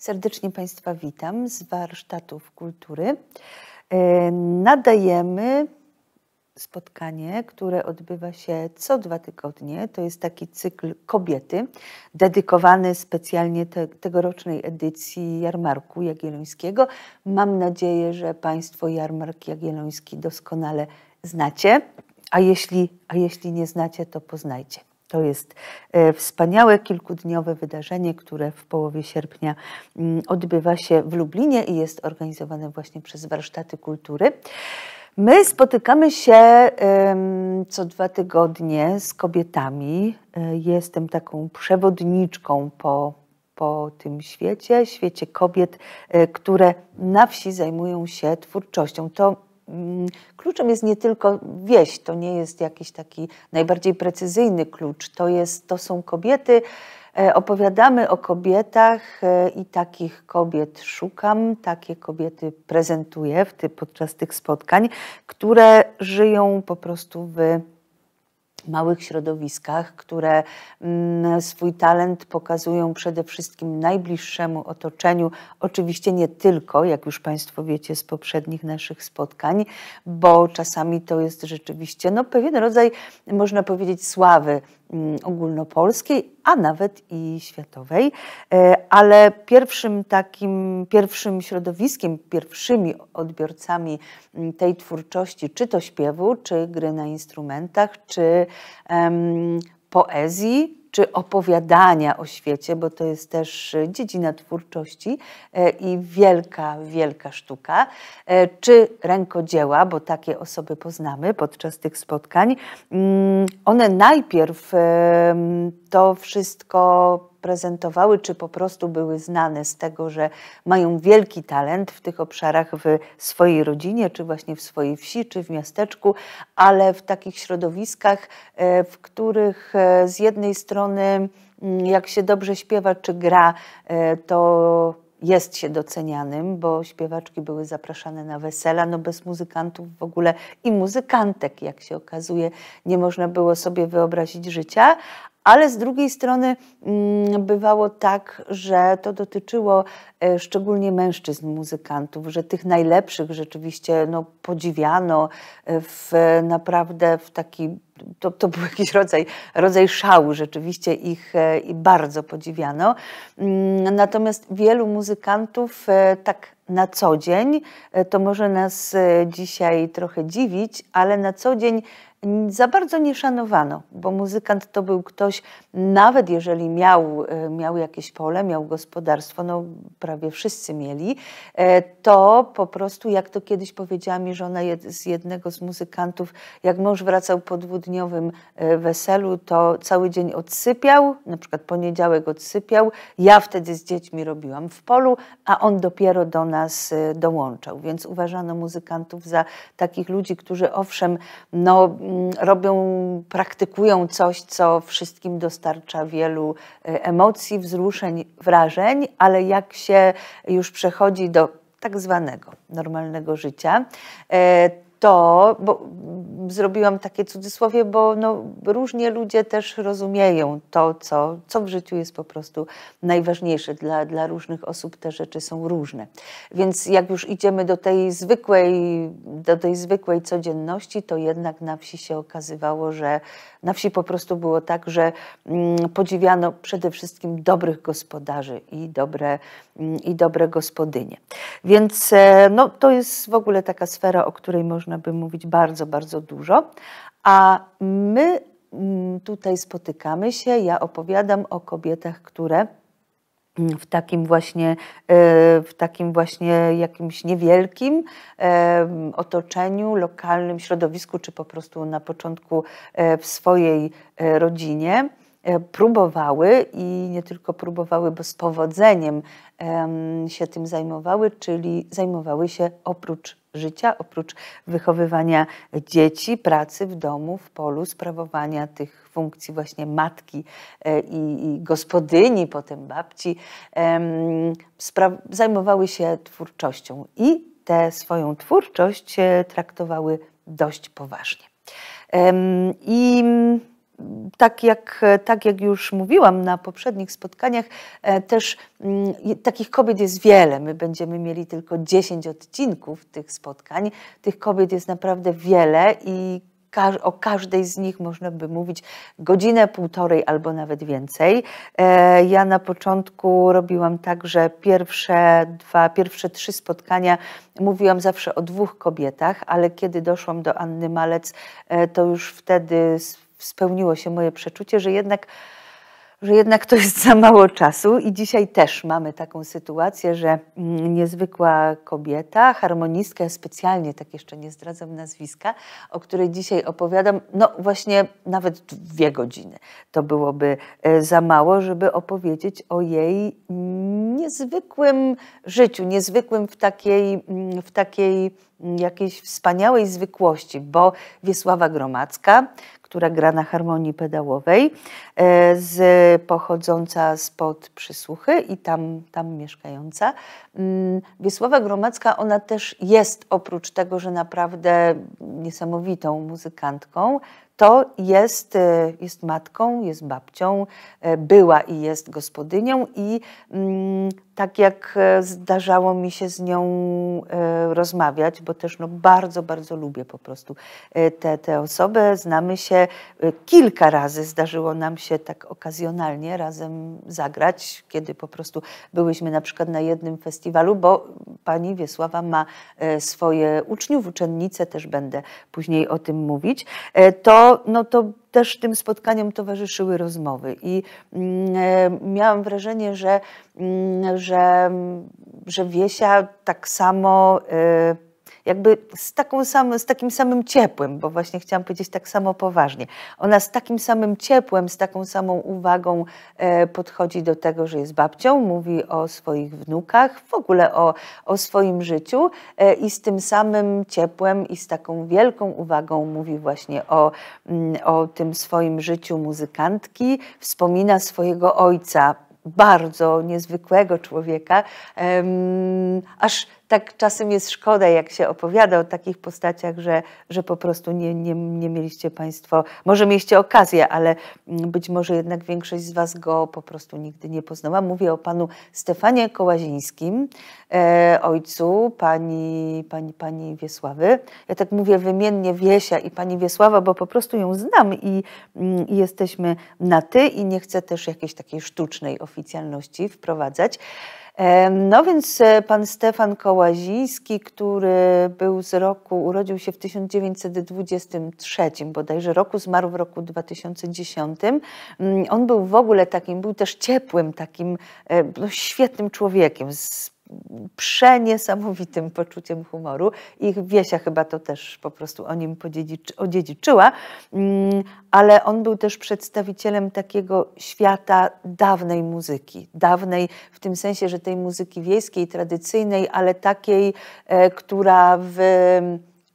Serdecznie Państwa witam z warsztatów kultury. E, nadajemy spotkanie, które odbywa się co dwa tygodnie. To jest taki cykl kobiety, dedykowany specjalnie te, tegorocznej edycji Jarmarku Jagiellońskiego. Mam nadzieję, że Państwo Jarmark Jagielloński doskonale znacie, a jeśli, a jeśli nie znacie, to poznajcie. To jest e, wspaniałe kilkudniowe wydarzenie, które w połowie sierpnia mm, odbywa się w Lublinie i jest organizowane właśnie przez Warsztaty Kultury. My spotykamy się co dwa tygodnie z kobietami. E, jestem taką przewodniczką po, po tym świecie, świecie kobiet, e, które na wsi zajmują się twórczością. To Mm, kluczem jest nie tylko wieś, to nie jest jakiś taki najbardziej precyzyjny klucz, to, jest, to są kobiety, e, Opowiadamy o kobietach e, i takich kobiet szukam, takie kobiety prezentuję w ty, podczas tych spotkań, które żyją po prostu w małych środowiskach, które mm, swój talent pokazują przede wszystkim najbliższemu otoczeniu, oczywiście nie tylko, jak już Państwo wiecie z poprzednich naszych spotkań, bo czasami to jest rzeczywiście no, pewien rodzaj, można powiedzieć, sławy Mm, ogólnopolskiej, a nawet i światowej. E, ale pierwszym takim, pierwszym środowiskiem, pierwszymi odbiorcami mm, tej twórczości, czy to śpiewu, czy gry na instrumentach, czy um, poezji, czy opowiadania o świecie, bo to jest też e, dziedzina twórczości e, i wielka, wielka sztuka, e, czy rękodzieła, bo takie osoby poznamy podczas tych spotkań. Mm, one najpierw to wszystko prezentowały, czy po prostu były znane z tego, że mają wielki talent w tych obszarach w swojej rodzinie, czy właśnie w swojej wsi, czy w miasteczku, ale w takich środowiskach, e, w których e, z jednej strony, mm, jak się dobrze śpiewa czy gra, e, to jest się docenianym, bo śpiewaczki były zapraszane na wesela, no bez muzykantów w ogóle i muzykantek, jak się okazuje, nie można było sobie wyobrazić życia, ale z drugiej strony mm, bywało tak, że to dotyczyło e, szczególnie mężczyzn muzykantów, że tych najlepszych rzeczywiście no, podziwiano e, w, naprawdę w taki to, to był jakiś rodzaj, rodzaj szału, rzeczywiście ich e, i bardzo podziwiano. Mm, natomiast wielu muzykantów tak na co dzień, to może nas dzisiaj trochę dziwić, ale na co dzień za bardzo nie szanowano, bo muzykant to był ktoś, nawet jeżeli miał, e, miał jakieś pole, miał gospodarstwo, no prawie wszyscy mieli, e, to po prostu, jak to kiedyś powiedziała mi żona z jednego z muzykantów, jak mąż wracał po dwudniowym e, weselu, to cały dzień odsypiał, na przykład poniedziałek odsypiał, ja wtedy z dziećmi robiłam w polu, a on dopiero do nas dołączał, więc uważano muzykantów za takich ludzi, którzy owszem, no Mm, robią, praktykują coś, co wszystkim dostarcza wielu y, emocji, wzruszeń, wrażeń, ale jak się już przechodzi do tak zwanego normalnego życia, y, to, bo zrobiłam takie cudzysłowie, bo no, różnie ludzie też rozumieją to, co, co w życiu jest po prostu najważniejsze. Dla, dla różnych osób te rzeczy są różne. Więc jak już idziemy do tej zwykłej, do tej zwykłej codzienności, to jednak na wsi się okazywało, że na wsi po prostu było tak, że mm, podziwiano przede wszystkim dobrych gospodarzy i dobre, mm, i dobre gospodynie. Więc e, no, to jest w ogóle taka sfera, o której można można by mówić bardzo, bardzo dużo. A my mm, tutaj spotykamy się, ja opowiadam o kobietach, które mm, w takim właśnie, e, w takim właśnie jakimś niewielkim e, otoczeniu, lokalnym środowisku, czy po prostu na początku e, w swojej rodzinie E, próbowały i nie tylko próbowały, bo z powodzeniem się tym zajmowały, czyli zajmowały się oprócz życia, oprócz wychowywania dzieci, pracy w domu, w polu, sprawowania tych funkcji właśnie matki e, i, gospodyni, potem babci, zajmowały się twórczością i tę swoją twórczość e, traktowały dość poważnie. I tak jak, tak jak już mówiłam na poprzednich spotkaniach, e, też mm, takich kobiet jest wiele. My będziemy mieli tylko 10 odcinków tych spotkań. Tych kobiet jest naprawdę wiele i o każdej z nich można by mówić godzinę, półtorej albo nawet więcej. E, ja na początku robiłam tak, że pierwsze dwa, pierwsze trzy spotkania mówiłam zawsze o dwóch kobietach, ale kiedy doszłam do Anny Malec, e, to już wtedy spełniło się moje przeczucie, że jednak, że jednak to jest za mało czasu i dzisiaj też mamy taką sytuację, że mm, niezwykła kobieta, harmonistka, specjalnie tak jeszcze nie zdradzam nazwiska, o której dzisiaj opowiadam, no właśnie nawet dwie godziny to byłoby e, za mało, żeby opowiedzieć o jej niezwykłym życiu, niezwykłym w takiej, mm, w takiej mm, jakiejś wspaniałej zwykłości, bo Wiesława Gromacka, która gra na harmonii pedałowej, e, z, pochodząca spod przysłuchy i tam, tam mieszkająca. Mm, Wiesława Gromacka, ona też jest oprócz tego, że naprawdę niesamowitą muzykantką, to jest, y, jest matką, jest babcią, y, była i jest gospodynią i mm, tak jak e, zdarzało mi się z nią e, rozmawiać, bo też no bardzo, bardzo lubię po prostu e, te, te osoby. Znamy się kilka razy, zdarzyło nam się tak okazjonalnie razem zagrać, kiedy po prostu byłyśmy na przykład na jednym festiwalu, bo pani Wiesława ma swoje uczniów, uczennice, też będę później o tym mówić. To to, no to też tym spotkaniom towarzyszyły rozmowy i mm, e, miałam wrażenie, że, mm, że, mm, że Wiesia tak samo y, jakby z, taką samą, z takim samym ciepłem, bo właśnie chciałam powiedzieć tak samo poważnie. Ona z takim samym ciepłem, z taką samą uwagą e, podchodzi do tego, że jest babcią, mówi o swoich wnukach, w ogóle o, o swoim życiu e, i z tym samym ciepłem i z taką wielką uwagą mówi właśnie o, mm, o tym swoim życiu muzykantki, wspomina swojego ojca, bardzo niezwykłego człowieka, um, aż tak czasem jest szkoda, jak się opowiada o takich postaciach, że, że po prostu nie, nie, nie mieliście Państwo, może mieliście okazję, ale mm, być może jednak większość z Was go po prostu nigdy nie poznała. Mówię o Panu Stefanie Kołazińskim, e, ojcu pani, pani, pani Wiesławy. Ja tak mówię wymiennie Wiesia i Pani Wiesława, bo po prostu ją znam i, mm, i jesteśmy na Ty i nie chcę też jakiejś takiej sztucznej oficjalności wprowadzać. No więc e, pan Stefan Kołaziński, który był z roku, urodził się w 1923 bodajże roku, zmarł w roku 2010. Mm, on był w ogóle takim, był też ciepłym, takim e, no, świetnym człowiekiem, z przeniesamowitym poczuciem humoru. Ich Wiesia chyba to też po prostu o nim odziedziczyła, mm, ale on był też przedstawicielem takiego świata dawnej muzyki. Dawnej w tym sensie, że tej muzyki wiejskiej, tradycyjnej, ale takiej, e, która w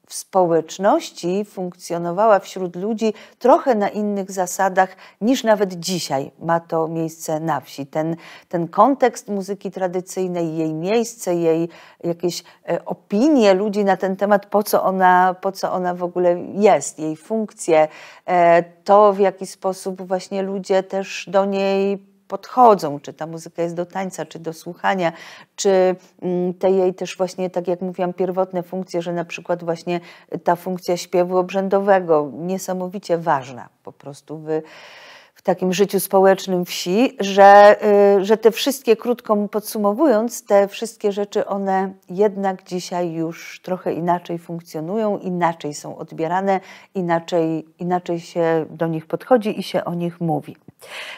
w społeczności funkcjonowała wśród ludzi trochę na innych zasadach niż nawet dzisiaj ma to miejsce na wsi. Ten, ten kontekst muzyki tradycyjnej, jej miejsce, jej jakieś e, opinie ludzi na ten temat, po co ona, po co ona w ogóle jest, jej funkcje, e, to w jaki sposób właśnie ludzie też do niej podchodzą, czy ta muzyka jest do tańca, czy do słuchania, czy mm, te jej też właśnie, tak jak mówiłam, pierwotne funkcje, że na przykład właśnie ta funkcja śpiewu obrzędowego, niesamowicie ważna po prostu w, w takim życiu społecznym wsi, że, y, że te wszystkie, krótko podsumowując, te wszystkie rzeczy, one jednak dzisiaj już trochę inaczej funkcjonują, inaczej są odbierane, inaczej, inaczej się do nich podchodzi i się o nich mówi.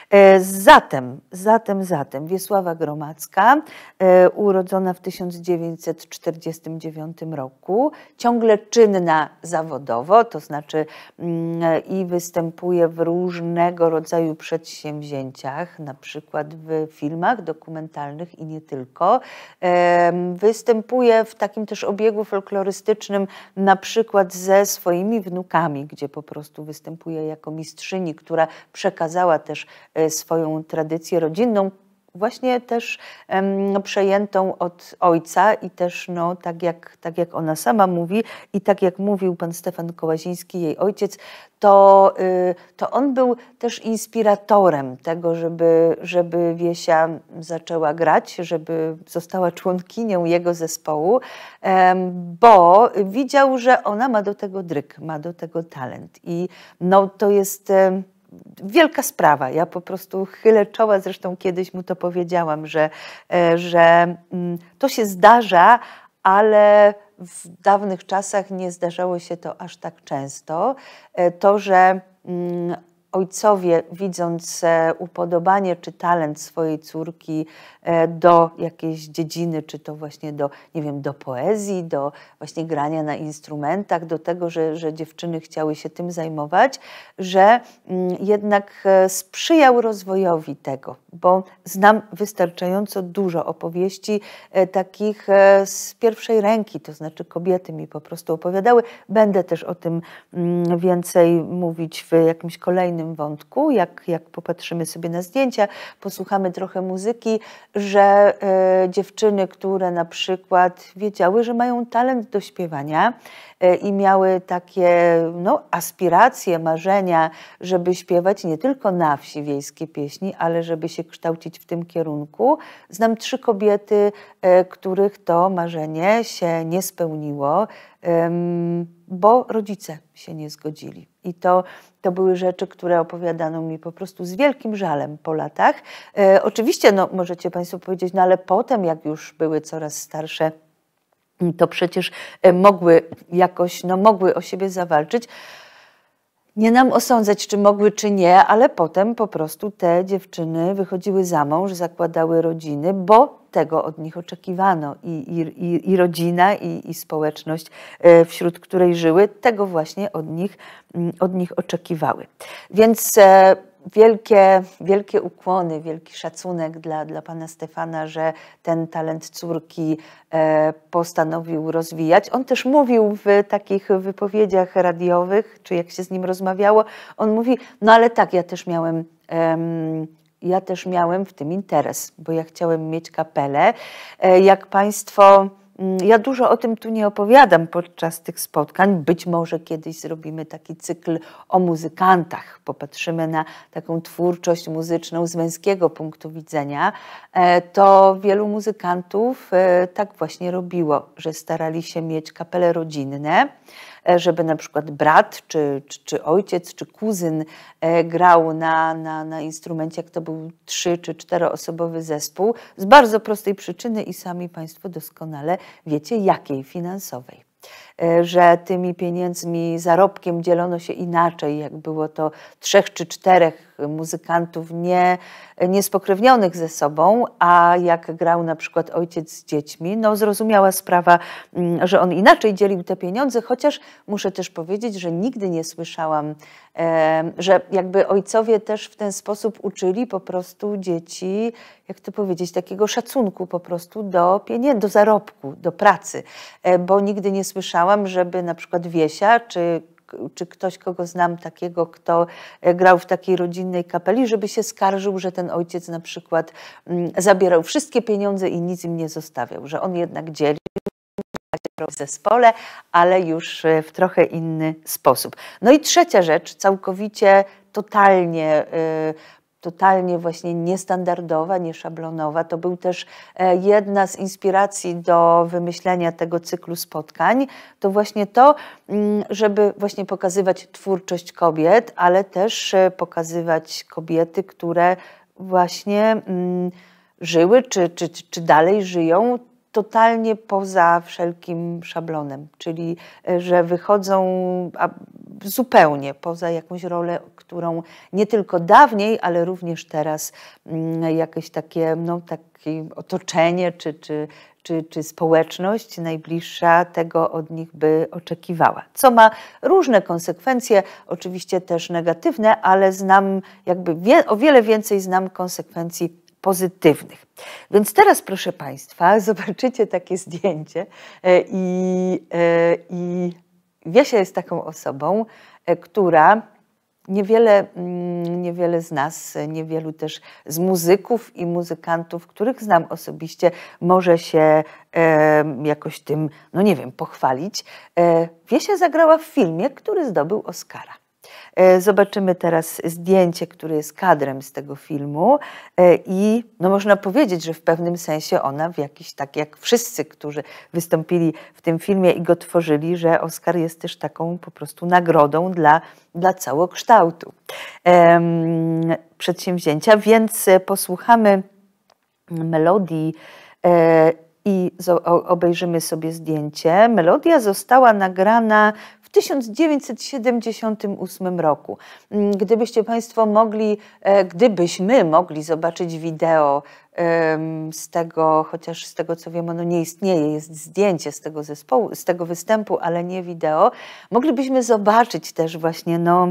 E, zatem, zatem, zatem Wiesława Gromacka, e, urodzona w 1949 roku, ciągle czynna zawodowo, to znaczy mm, i występuje w różnego rodzaju przedsięwzięciach, na przykład w filmach dokumentalnych i nie tylko. E, występuje w takim też obiegu folklorystycznym, na przykład ze swoimi wnukami, gdzie po prostu występuje jako mistrzyni, która przekazała też też e, swoją tradycję rodzinną, właśnie też no, przejętą od ojca i też no, tak, jak, tak jak ona sama mówi i tak jak mówił pan Stefan Kołaziński, jej ojciec, to, y, to on był też inspiratorem tego, żeby, żeby Wiesia zaczęła grać, żeby została członkinią jego zespołu, bo widział, że ona ma do tego dryk, ma do tego talent i no, to jest wielka sprawa. Ja po prostu chylę czoła, zresztą kiedyś mu to powiedziałam, że, e, że mm, to się zdarza, ale w dawnych czasach nie zdarzało się to aż tak często. E, to, że mm, ojcowie, widząc e, upodobanie czy talent swojej córki e, do jakiejś dziedziny, czy to właśnie do, nie wiem, do poezji, do właśnie grania na instrumentach, do tego, że, że dziewczyny chciały się tym zajmować, że mm, jednak e, sprzyjał rozwojowi tego, bo znam wystarczająco dużo opowieści takich z pierwszej ręki, to znaczy kobiety mi po prostu opowiadały. Będę też o tym mm, więcej mówić w jakimś kolejnym tym wątku, jak, jak popatrzymy sobie na zdjęcia, posłuchamy trochę muzyki, że y, dziewczyny, które na przykład wiedziały, że mają talent do śpiewania y, i miały takie no, aspiracje, marzenia, żeby śpiewać nie tylko na wsi wiejskie pieśni, ale żeby się kształcić w tym kierunku. Znam trzy kobiety, y, których to marzenie się nie spełniło, bo rodzice się nie zgodzili. I to, to były rzeczy, które opowiadano mi po prostu z wielkim żalem po latach. E, oczywiście, no, możecie Państwo powiedzieć, no ale potem, jak już były coraz starsze, to przecież e, mogły jakoś, no, mogły o siebie zawalczyć. Nie nam osądzać, czy mogły, czy nie, ale potem po prostu te dziewczyny wychodziły za mąż, zakładały rodziny, bo tego od nich oczekiwano i, i, i rodzina, i, i, społeczność, e, wśród której żyły, tego właśnie od nich, mm, od nich oczekiwały. Więc e, wielkie, wielkie ukłony, wielki szacunek dla, dla pana Stefana, że ten talent córki e, postanowił rozwijać. On też mówił w takich wypowiedziach radiowych, czy jak się z nim rozmawiało, on mówi, no ale tak, ja też miałem... Um, ja też miałem w tym interes, bo ja chciałem mieć kapelę. E, jak Państwo Mm, ja dużo o tym tu nie opowiadam podczas tych spotkań. Być może kiedyś zrobimy taki cykl o muzykantach. Popatrzymy na taką twórczość muzyczną z męskiego punktu widzenia. E, to wielu muzykantów e, tak właśnie robiło, że starali się mieć kapele rodzinne E, żeby na przykład brat, czy, czy, czy ojciec, czy kuzyn e, grał na, na, na instrumencie, jak to był trzy czy czteroosobowy zespół, z bardzo prostej przyczyny i sami Państwo doskonale wiecie, jakiej finansowej. E, że tymi pieniędzmi, zarobkiem dzielono się inaczej, jak było to trzech czy czterech muzykantów nie, niespokrewnionych ze sobą, a jak grał na przykład ojciec z dziećmi, no zrozumiała sprawa, mm, że on inaczej dzielił te pieniądze, chociaż muszę też powiedzieć, że nigdy nie słyszałam, e, że jakby ojcowie też w ten sposób uczyli po prostu dzieci, jak to powiedzieć, takiego szacunku po prostu do pieniędzy, do zarobku, do pracy, e, bo nigdy nie słyszałam, wspominałam, żeby na przykład Wiesia czy czy ktoś, kogo znam takiego, kto e, grał w takiej rodzinnej kapeli, żeby się skarżył, że ten ojciec na przykład mm, zabierał wszystkie pieniądze i nic im nie zostawiał, że on jednak dzielił w zespole, ale już e, w trochę inny sposób. No i trzecia rzecz, całkowicie, totalnie e, totalnie właśnie niestandardowa, nieszablonowa. To był też e, jedna z inspiracji do wymyślenia tego cyklu spotkań. To właśnie to, mm, żeby właśnie pokazywać twórczość kobiet, ale też e, pokazywać kobiety, które właśnie mm, żyły czy, czy, czy dalej żyją totalnie poza wszelkim szablonem, czyli e, że wychodzą zupełnie poza jakąś rolę, którą nie tylko dawniej, ale również teraz mm, jakieś takie, no, takie otoczenie czy, czy, czy, czy społeczność najbliższa tego od nich by oczekiwała. Co ma różne konsekwencje, oczywiście też negatywne, ale znam jakby wie, o wiele więcej znam konsekwencji pozytywnych. Więc teraz, proszę Państwa, zobaczycie takie zdjęcie e, i, e, i Wiesia jest taką osobą, e, która niewiele, mm, niewiele z nas, e, niewielu też z muzyków i muzykantów, których znam osobiście, może się e, jakoś tym, no nie wiem, pochwalić. E, Wiesia zagrała w filmie, który zdobył Oscara. E, zobaczymy teraz zdjęcie, które jest kadrem z tego filmu e, i no można powiedzieć, że w pewnym sensie ona w jakiś tak jak wszyscy, którzy wystąpili w tym filmie i go tworzyli, że Oscar jest też taką po prostu nagrodą dla, dla całokształtu em, przedsięwzięcia, więc posłuchamy melodii e, i obejrzymy sobie zdjęcie. Melodia została nagrana 1978 roku. Mm, gdybyście Państwo mogli, e, gdybyśmy mogli zobaczyć wideo z tego, chociaż z tego co wiem, ono nie istnieje, jest zdjęcie z tego zespołu, z tego występu, ale nie wideo. Moglibyśmy zobaczyć też właśnie no,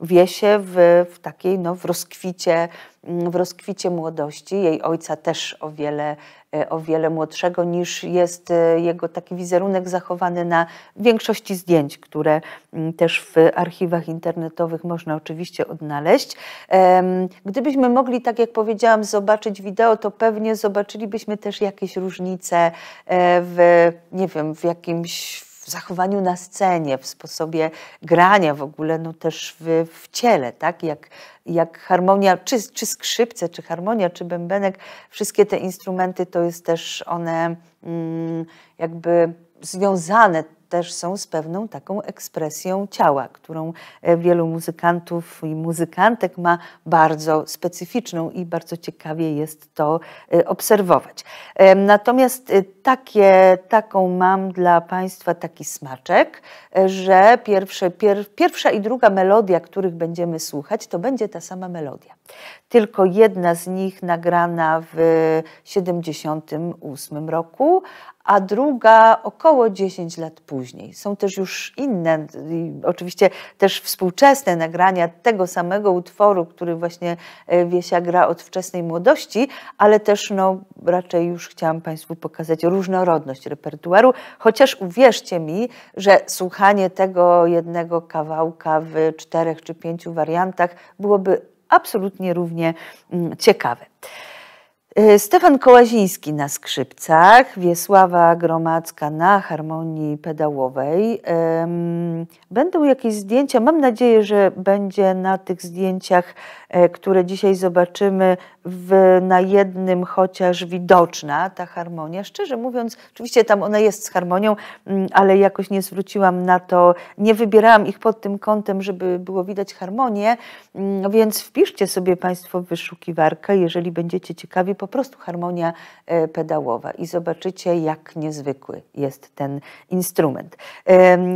Wiesię w, w takiej, no, w rozkwicie, mm, w rozkwicie młodości. Jej ojca też o wiele E, o wiele młodszego niż jest e, jego taki wizerunek zachowany na większości zdjęć, które mm, też w archiwach internetowych można oczywiście odnaleźć. Gdybyśmy mogli, tak jak powiedziałam, zobaczyć wideo, to pewnie zobaczylibyśmy też jakieś różnice e, w, nie wiem, w jakimś zachowaniu na scenie, w sposobie grania w ogóle, no też w, w ciele, tak? Jak, jak harmonia, czy, czy skrzypce, czy harmonia, czy bębenek, wszystkie te instrumenty to jest też one mm, jakby związane też są z pewną taką ekspresją ciała, którą e, wielu muzykantów i muzykantek ma bardzo specyficzną i bardzo ciekawie jest to e, obserwować. E, natomiast takie, taką mam dla Państwa taki smaczek, że pierwsze, pier, pierwsza i druga melodia, których będziemy słuchać, to będzie ta sama melodia. Tylko jedna z nich nagrana w 78 roku, a druga około 10 lat później. Są też już inne, oczywiście też współczesne nagrania tego samego utworu, który właśnie e, Wiesia gra od wczesnej młodości, ale też no, raczej już chciałam Państwu pokazać różnorodność repertuaru, chociaż uwierzcie mi, że słuchanie tego jednego kawałka w czterech czy pięciu wariantach byłoby absolutnie równie mm, ciekawe. E, Stefan Kołaziński na skrzypcach, Wiesława Gromacka na harmonii pedałowej. Będą jakieś zdjęcia, mam nadzieję, że będzie na tych zdjęciach, e, które dzisiaj zobaczymy, w, na jednym chociaż widoczna ta harmonia. Szczerze mówiąc, oczywiście tam ona jest z harmonią, mm, ale jakoś nie zwróciłam na to, nie wybierałam ich pod tym kątem, żeby było widać harmonię, mm, więc wpiszcie sobie Państwo w wyszukiwarkę, jeżeli będziecie ciekawi po prostu harmonia e, pedałowa i zobaczycie, jak niezwykły jest ten instrument.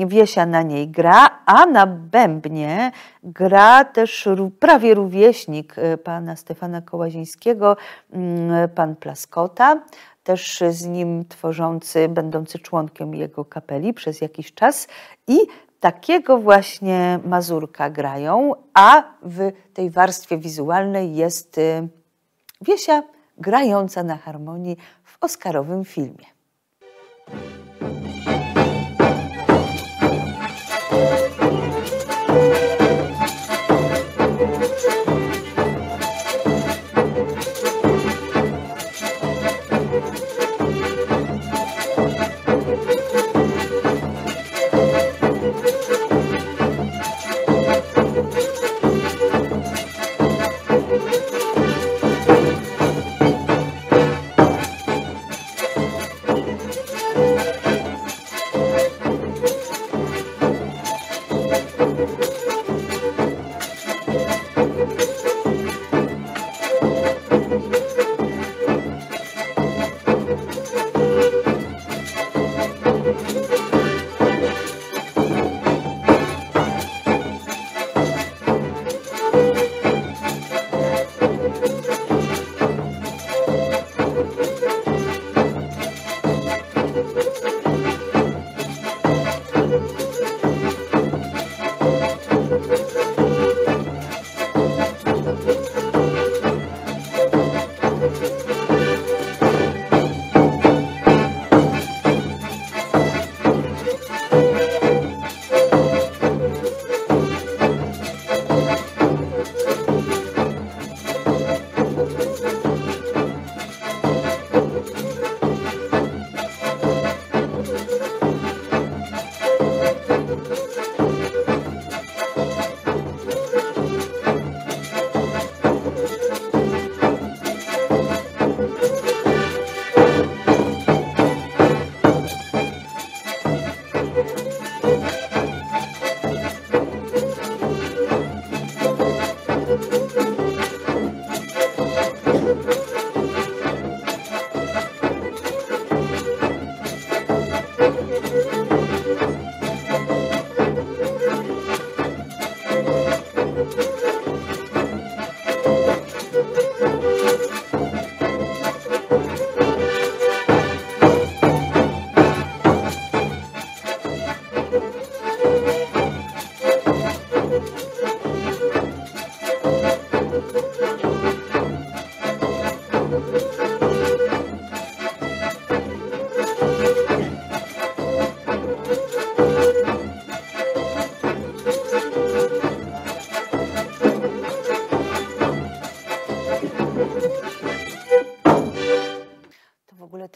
Wiesia na niej gra, a na bębnie gra też prawie rówieśnik e, pana Stefana Kołazińskiego, mm, pan Plaskota też z nim tworzący, będący członkiem jego kapeli przez jakiś czas i takiego właśnie mazurka grają, a w tej warstwie wizualnej jest e, Wiesia grająca na harmonii w oscarowym filmie.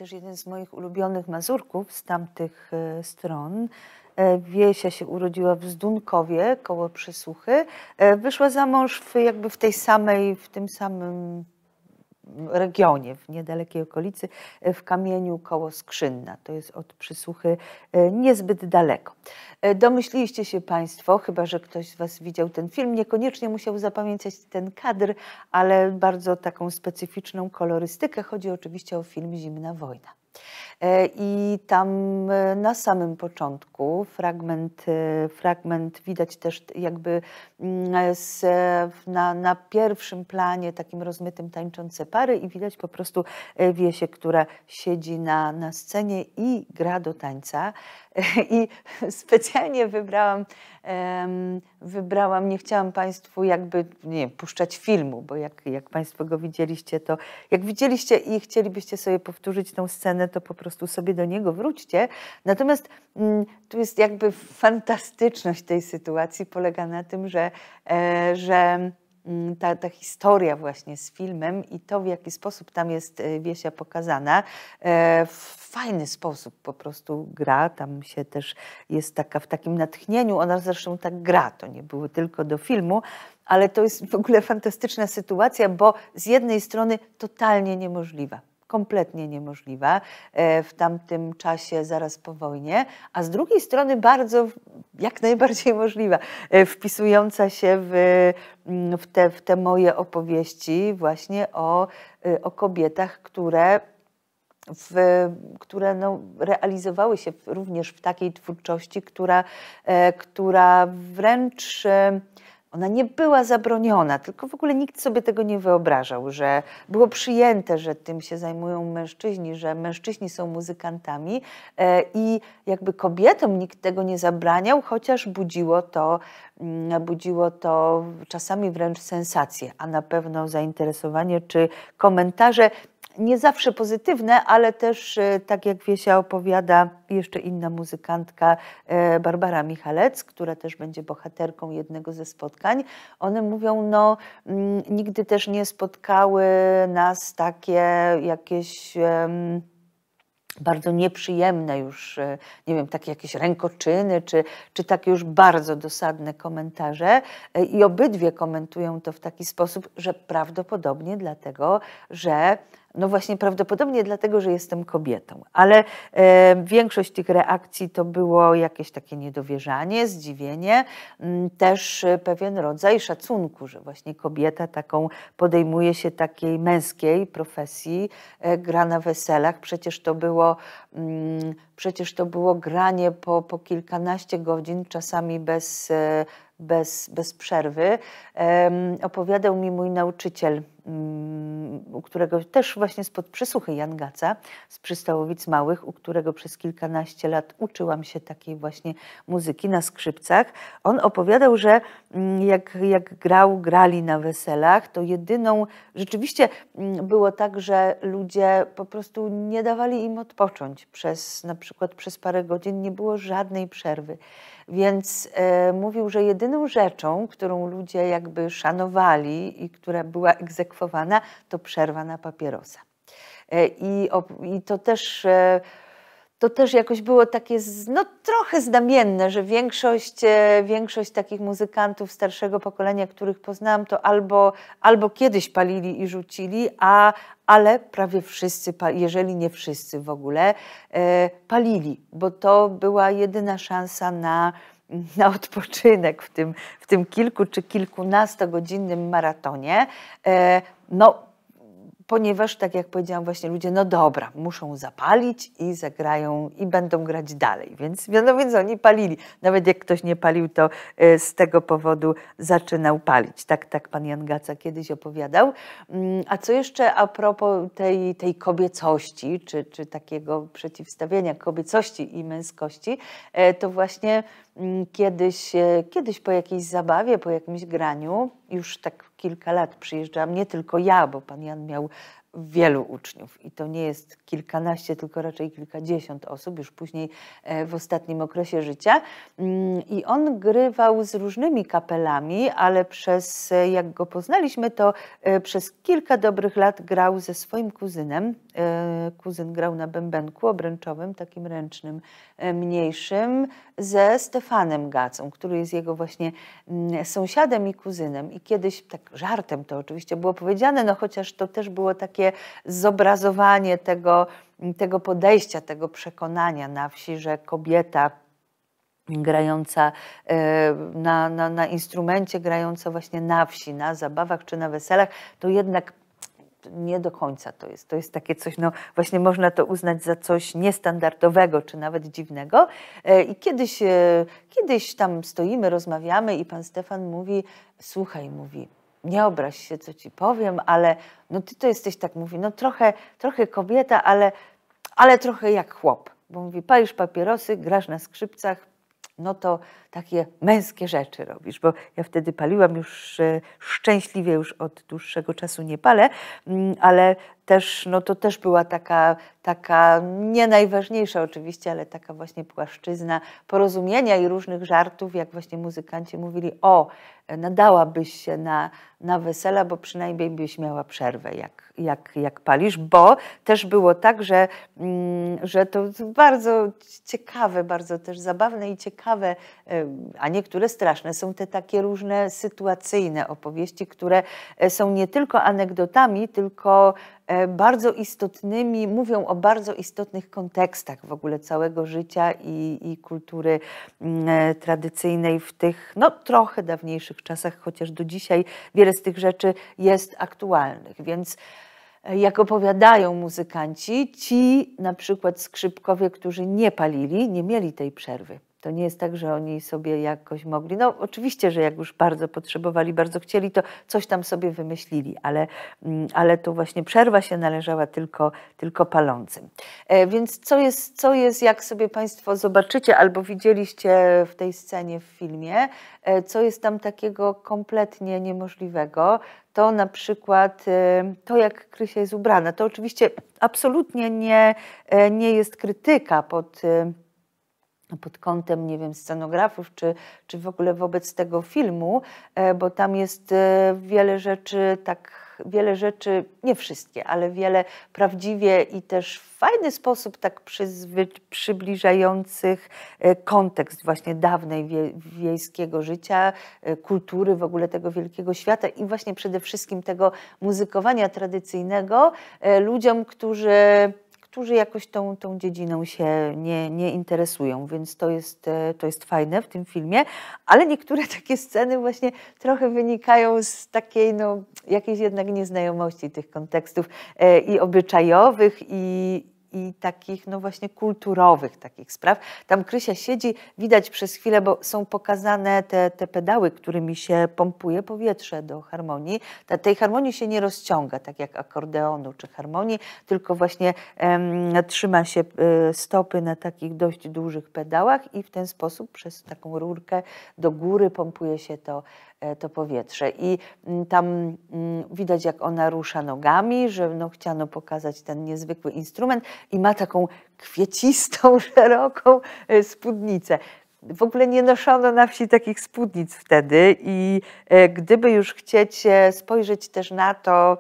też jeden z moich ulubionych mazurków z tamtych e, stron. E, Wiesia się urodziła w Zdunkowie koło Przysuchy. E, wyszła za mąż w, jakby w tej samej, w tym samym regionie, w niedalekiej okolicy, w kamieniu koło Skrzynna. To jest od Przysuchy niezbyt daleko. E, domyśliliście się Państwo, chyba że ktoś z Was widział ten film, niekoniecznie musiał zapamiętać ten kadr, ale bardzo taką specyficzną kolorystykę. Chodzi oczywiście o film Zimna Wojna. E, I tam e, na samym początku fragment, fragment widać też jakby mm, z, na, na, pierwszym planie takim rozmytym tańczące pary i widać po prostu Wiesię, która siedzi na, na scenie i gra do tańca. I specjalnie wybrałam, wybrałam, nie chciałam Państwu jakby, nie wiem, puszczać filmu, bo jak, jak Państwo go widzieliście, to jak widzieliście i chcielibyście sobie powtórzyć tą scenę, to po prostu sobie do niego wróćcie. Natomiast mm, tu jest jakby fantastyczność tej sytuacji, polega na tym, że, e, że Mm, ta, ta historia właśnie z filmem i to, w jaki sposób tam jest e, Wiesia pokazana. E, w fajny sposób po prostu gra, tam się też jest taka w takim natchnieniu, ona zresztą tak gra, to nie było tylko do filmu, ale to jest w ogóle fantastyczna sytuacja, bo z jednej strony totalnie niemożliwa kompletnie niemożliwa e, w tamtym czasie, zaraz po wojnie, a z drugiej strony bardzo, jak najbardziej możliwa, e, wpisująca się w, mm, w, te, w te moje opowieści właśnie o, e, o kobietach, które w, które no, realizowały się również w takiej twórczości, która, która wręcz ona nie była zabroniona, tylko w ogóle nikt sobie tego nie wyobrażał, że było przyjęte, że tym się zajmują mężczyźni, że mężczyźni są muzykantami e, i jakby kobietom nikt tego nie zabraniał, chociaż budziło to, mm, budziło to czasami wręcz sensację, a na pewno zainteresowanie czy komentarze nie zawsze pozytywne, ale też, e, tak jak Wiesia opowiada, jeszcze inna muzykantka e, Barbara Michalec, która też będzie bohaterką jednego ze spotkań. One mówią, no mm, nigdy też nie spotkały nas takie jakieś bardzo nieprzyjemne już, e, nie wiem, takie jakieś rękoczyny, czy, czy takie już bardzo dosadne komentarze. I obydwie komentują to w taki sposób, że prawdopodobnie dlatego, że no właśnie prawdopodobnie dlatego, że jestem kobietą, ale e, większość tych reakcji to było jakieś takie niedowierzanie, zdziwienie, mm, też e, pewien rodzaj szacunku, że właśnie kobieta taką podejmuje się takiej męskiej profesji, e, gra na weselach, przecież to było mm, Przecież to było granie po, po kilkanaście godzin, czasami bez, e, bez, bez przerwy. Opowiadał mi mój nauczyciel, mm, którego też właśnie spod przysłuchy Jan Gaca z Przystałowic Małych, u którego przez kilkanaście lat uczyłam się takiej właśnie muzyki na skrzypcach. On opowiadał, że mm, jak, jak grał, grali na weselach, to jedyną, rzeczywiście mm, było tak, że ludzie po prostu nie dawali im odpocząć przez na przykład przykład przez parę godzin nie było żadnej przerwy. Więc e, mówił, że jedyną rzeczą, którą ludzie jakby szanowali i która była egzekwowana, to przerwa na papierosa. E, i, i, to też. E, to też jakoś było takie, no trochę znamienne, że większość, e, większość takich muzykantów starszego pokolenia, których poznałam, to albo, albo kiedyś palili i rzucili, a, ale prawie wszyscy, jeżeli nie wszyscy w ogóle, e, palili, bo to była jedyna szansa na, na odpoczynek w tym, w tym kilku czy kilkunastogodzinnym maratonie. E, no, ponieważ, tak jak powiedziałam, właśnie ludzie, no dobra, muszą zapalić i zagrają i będą grać dalej. Więc, no więc oni palili. Nawet jak ktoś nie palił, to y, z tego powodu zaczynał palić. Tak, tak pan Jan Gaca kiedyś opowiadał. Mm, a co jeszcze a propos tej, tej kobiecości, czy, czy takiego przeciwstawienia kobiecości i męskości, e, to właśnie mm, kiedyś, e, kiedyś po jakiejś zabawie, po jakimś graniu, już tak kilka lat przyjeżdżałam, nie tylko ja, bo pan Jan miał wielu uczniów i to nie jest kilkanaście, tylko raczej kilkadziesiąt osób, już później e, w ostatnim okresie życia. Mm, I on grywał z różnymi kapelami, ale przez, e, jak go poznaliśmy, to e, przez kilka dobrych lat grał ze swoim kuzynem. Kuzyn grał na bębenku obręczowym, takim ręcznym, mniejszym, ze Stefanem Gacą, który jest jego właśnie mm, sąsiadem i kuzynem. I kiedyś, tak żartem to oczywiście było powiedziane, no chociaż to też było takie takie zobrazowanie tego, tego podejścia, tego przekonania na wsi, że kobieta grająca e, na, na, na instrumencie, grająca właśnie na wsi, na zabawach czy na weselach, to jednak nie do końca to jest. To jest takie coś, no właśnie można to uznać za coś niestandardowego czy nawet dziwnego. E, I kiedyś, e, kiedyś tam stoimy, rozmawiamy i pan Stefan mówi, słuchaj, mówi, nie obraź się, co ci powiem, ale no ty to jesteś tak, mówi, no trochę, trochę kobieta, ale, ale trochę jak chłop. Bo mówi, palisz papierosy, grasz na skrzypcach, no to takie męskie rzeczy robisz, bo ja wtedy paliłam już e, szczęśliwie, już od dłuższego czasu nie palę, mm, ale też, no to też była taka, taka nie najważniejsza oczywiście, ale taka właśnie płaszczyzna porozumienia i różnych żartów, jak właśnie muzykanci mówili, o, nadałabyś się na, na wesela, bo przynajmniej byś miała przerwę, jak, jak, jak palisz, bo też było tak, że, mm, że to bardzo ciekawe, bardzo też zabawne i ciekawe, a niektóre straszne, są te takie różne sytuacyjne opowieści, które e, są nie tylko anegdotami, tylko E, bardzo istotnymi, mówią o bardzo istotnych kontekstach w ogóle całego życia i, i kultury mm, e, tradycyjnej w tych no, trochę dawniejszych czasach, chociaż do dzisiaj wiele z tych rzeczy jest aktualnych. Więc e, jak opowiadają muzykanci, ci na przykład skrzypkowie, którzy nie palili, nie mieli tej przerwy to nie jest tak, że oni sobie jakoś mogli. No, oczywiście, że jak już bardzo potrzebowali, bardzo chcieli, to coś tam sobie wymyślili, ale, mm, ale to właśnie przerwa się należała tylko, tylko palącym. E, więc co jest, co jest, jak sobie Państwo zobaczycie albo widzieliście w tej scenie w filmie, e, co jest tam takiego kompletnie niemożliwego, to na przykład e, to, jak Krysia jest ubrana. To oczywiście absolutnie nie, nie jest krytyka pod no, pod kątem, nie wiem, scenografów, czy, czy w ogóle wobec tego filmu, e, bo tam jest e, wiele rzeczy tak wiele rzeczy, nie wszystkie, ale wiele prawdziwie i też w fajny sposób tak przybliżających e, kontekst właśnie dawnej wie, wiejskiego życia, kultury w ogóle tego wielkiego świata i właśnie przede wszystkim tego muzykowania tradycyjnego ludziom, którzy którzy jakoś tą, tą dziedziną się nie, nie interesują, więc to jest, e, to jest fajne w tym filmie, ale niektóre takie sceny właśnie trochę wynikają z takiej no, jakiejś jednak nieznajomości tych kontekstów e, i obyczajowych i, i takich, no właśnie, kulturowych takich spraw. Tam Krysia siedzi, widać przez chwilę, bo są pokazane te, te pedały, którymi się pompuje powietrze do harmonii. Ta, tej harmonii się nie rozciąga, tak jak akordeonu czy harmonii, tylko właśnie em, trzyma się e, stopy na takich dość dużych pedałach i w ten sposób przez taką rurkę do góry pompuje się to E, to powietrze. I mm, tam mm, widać, jak ona rusza nogami, że no, chciano pokazać ten niezwykły instrument i ma taką kwiecistą, szeroką e, spódnicę w ogóle nie noszono na wsi takich spódnic wtedy i e, gdyby już chcieć spojrzeć też na to,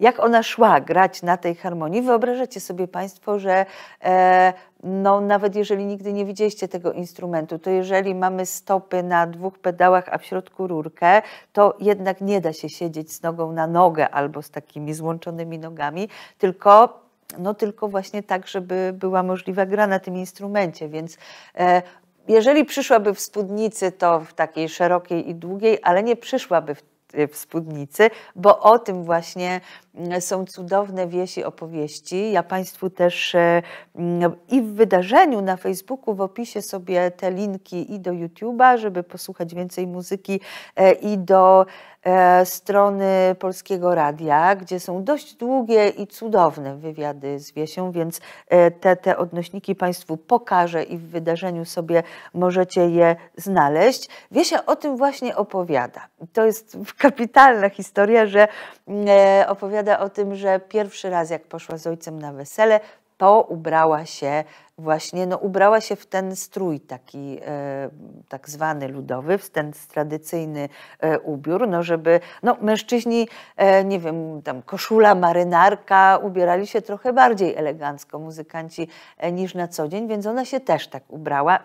jak ona szła grać na tej harmonii, wyobrażacie sobie Państwo, że e, no, nawet jeżeli nigdy nie widzieliście tego instrumentu, to jeżeli mamy stopy na dwóch pedałach, a w środku rurkę, to jednak nie da się siedzieć z nogą na nogę albo z takimi złączonymi nogami, tylko no tylko właśnie tak, żeby była możliwa gra na tym instrumencie, więc e, jeżeli przyszłaby w spódnicy, to w takiej szerokiej i długiej, ale nie przyszłaby w y, w spódnicy, bo o tym właśnie mm, są cudowne wiesi opowieści. Ja Państwu też y, mm, i w wydarzeniu na Facebooku w opisie sobie te linki i do YouTube'a, żeby posłuchać więcej muzyki y, i do E, strony Polskiego Radia, gdzie są dość długie i cudowne wywiady z Wiesią, więc e, te, te odnośniki Państwu pokażę i w wydarzeniu sobie możecie je znaleźć. Wiesia o tym właśnie opowiada. To jest kapitalna historia, że mm, e, opowiada o tym, że pierwszy raz jak poszła z ojcem na wesele, to ubrała się właśnie no, ubrała się w ten strój taki e, tak zwany ludowy, w ten tradycyjny e, ubiór, no żeby, no mężczyźni, e, nie wiem, tam koszula, marynarka, ubierali się trochę bardziej elegancko muzykanci e, niż na co dzień, więc ona się też tak ubrała.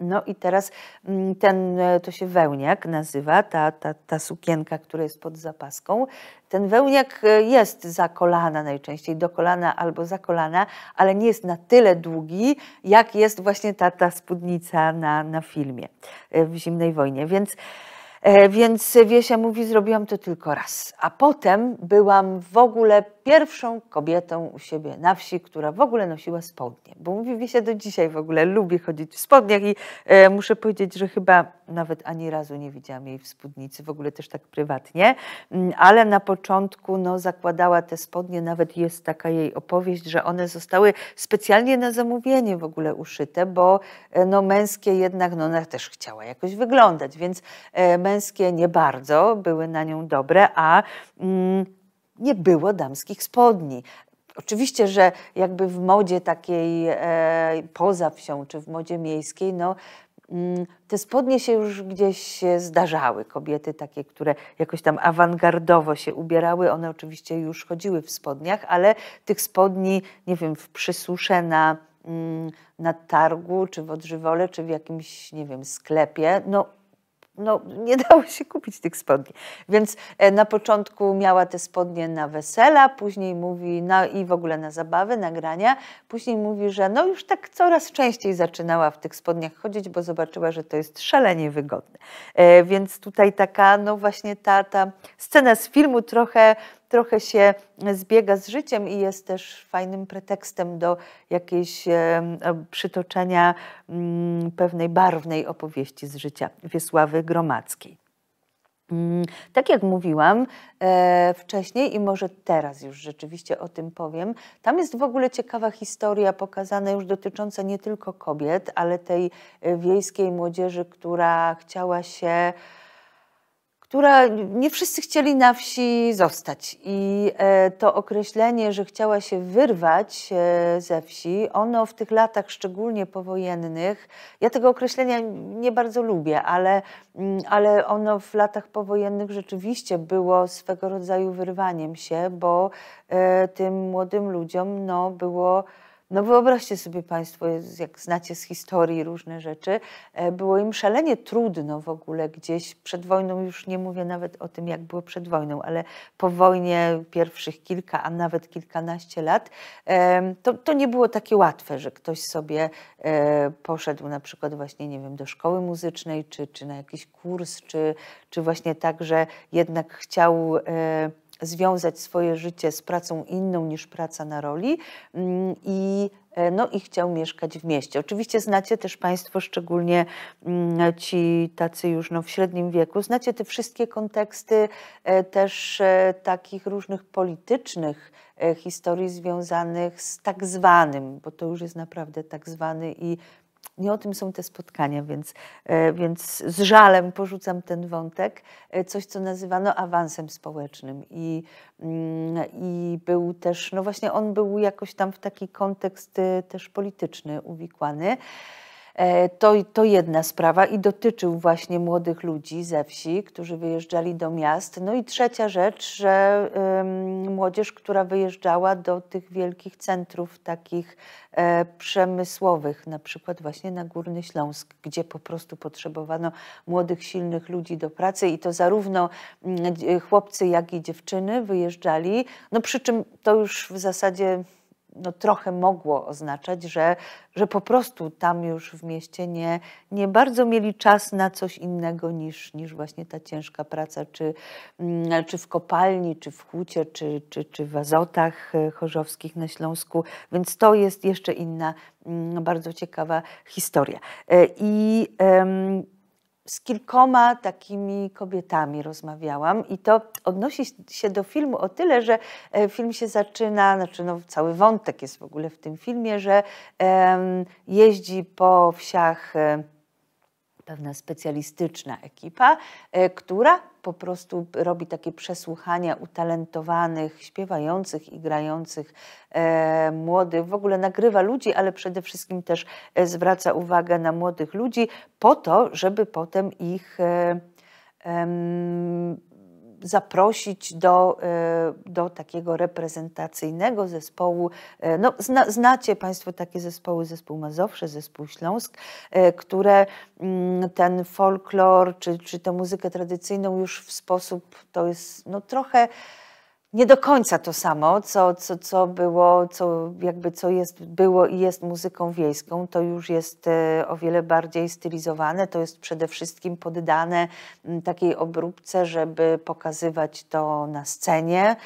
No i teraz mm, ten, e, to się wełniak nazywa, ta, ta, ta sukienka, która jest pod zapaską, ten wełniak e, jest za kolana najczęściej, do kolana albo za kolana, ale nie jest na tyle długi, jak jest właśnie ta, ta spódnica na, na filmie e, w Zimnej Wojnie. Więc E, więc Wiesia mówi, zrobiłam to tylko raz. A potem byłam w ogóle pierwszą kobietą u siebie na wsi, która w ogóle nosiła spodnie. Bo mówi Wiesia do dzisiaj w ogóle lubię chodzić w spodniach i e, muszę powiedzieć, że chyba nawet ani razu nie widziałam jej w spódnicy, w ogóle też tak prywatnie. Mm, ale na początku no, zakładała te spodnie, nawet jest taka jej opowieść, że one zostały specjalnie na zamówienie w ogóle uszyte, bo e, no, męskie jednak, no ona też chciała jakoś wyglądać, więc e, męskie nie bardzo były na nią dobre, a mm, nie było damskich spodni. Oczywiście, że jakby w modzie takiej e, poza wsią czy w modzie miejskiej, no mm, te spodnie się już gdzieś e, zdarzały. Kobiety takie, które jakoś tam awangardowo się ubierały, one oczywiście już chodziły w spodniach, ale tych spodni, nie wiem, w przysusze na, mm, na targu, czy w odżywole, czy w jakimś, nie wiem, sklepie, no no, nie dało się kupić tych spodni. Więc e, na początku miała te spodnie na wesela, później mówi, na, i w ogóle na zabawy, nagrania. Później mówi, że no już tak coraz częściej zaczynała w tych spodniach chodzić, bo zobaczyła, że to jest szalenie wygodne. E, więc tutaj taka, no właśnie ta, ta scena z filmu trochę trochę się zbiega z życiem i jest też fajnym pretekstem do jakiejś e, przytoczenia mm, pewnej barwnej opowieści z życia Wiesławy Gromackiej. Mm, tak jak mówiłam e, wcześniej i może teraz już rzeczywiście o tym powiem, tam jest w ogóle ciekawa historia pokazana już dotycząca nie tylko kobiet, ale tej e, wiejskiej młodzieży, która chciała się która nie wszyscy chcieli na wsi zostać. I e, to określenie, że chciała się wyrwać e, ze wsi, ono w tych latach szczególnie powojennych, ja tego określenia nie bardzo lubię, ale, mm, ale ono w latach powojennych rzeczywiście było swego rodzaju wyrwaniem się, bo e, tym młodym ludziom no, było no wyobraźcie sobie Państwo, jak znacie z historii różne rzeczy, e, było im szalenie trudno w ogóle gdzieś przed wojną, już nie mówię nawet o tym, jak było przed wojną, ale po wojnie pierwszych kilka, a nawet kilkanaście lat, to, to nie było takie łatwe, że ktoś sobie e, poszedł na przykład właśnie, nie wiem, do szkoły muzycznej, czy, czy na jakiś kurs, czy, czy właśnie tak, że jednak chciał e, związać swoje życie z pracą inną niż praca na roli mm, i e, no i chciał mieszkać w mieście. Oczywiście znacie też Państwo, szczególnie mm, ci tacy już no, w średnim wieku, znacie te wszystkie konteksty e, też e, takich różnych politycznych historii związanych z tak zwanym, bo to już jest naprawdę tak zwany i nie o tym są te spotkania, więc, e, więc z żalem porzucam ten wątek. E, coś, co nazywano awansem społecznym. I, mm, I był też, no właśnie on był jakoś tam w taki kontekst e, też polityczny uwikłany. E, to, to jedna sprawa i dotyczył właśnie młodych ludzi ze wsi, którzy wyjeżdżali do miast. No i trzecia rzecz, że um, młodzież, która wyjeżdżała do tych wielkich centrów takich e, przemysłowych, na przykład właśnie na Górny Śląsk, gdzie po prostu potrzebowano młodych, silnych ludzi do pracy i to zarówno mm, chłopcy, jak i dziewczyny wyjeżdżali. No przy czym to już w zasadzie no, trochę mogło oznaczać, że, że po prostu tam już w mieście nie, nie bardzo mieli czas na coś innego niż, niż właśnie ta ciężka praca, czy, mm, czy w kopalni, czy w hucie, czy, czy, czy w azotach e, chorzowskich na Śląsku. Więc to jest jeszcze inna, mm, bardzo ciekawa historia. E, I z kilkoma takimi kobietami rozmawiałam i to odnosi się do filmu o tyle, że e, film się zaczyna, znaczy no, cały wątek jest w ogóle w tym filmie, że jeździ po wsiach e, pewna specjalistyczna ekipa, e, która po prostu robi takie przesłuchania utalentowanych, śpiewających i grających e, młodych, w ogóle nagrywa ludzi, ale przede wszystkim też e, zwraca uwagę na młodych ludzi po to, żeby potem ich e, zaprosić do, e, do takiego reprezentacyjnego zespołu. E, no, zna, znacie Państwo takie zespoły, zespół Mazowsze, zespół Śląsk, e, które mm, ten folklor czy, czy tę muzykę tradycyjną już w sposób, to jest no, trochę nie do końca to samo, co, co, co było, co jakby co jest, było i jest muzyką wiejską, to już jest e, o wiele bardziej stylizowane, to jest przede wszystkim poddane takiej obróbce, żeby pokazywać to na scenie.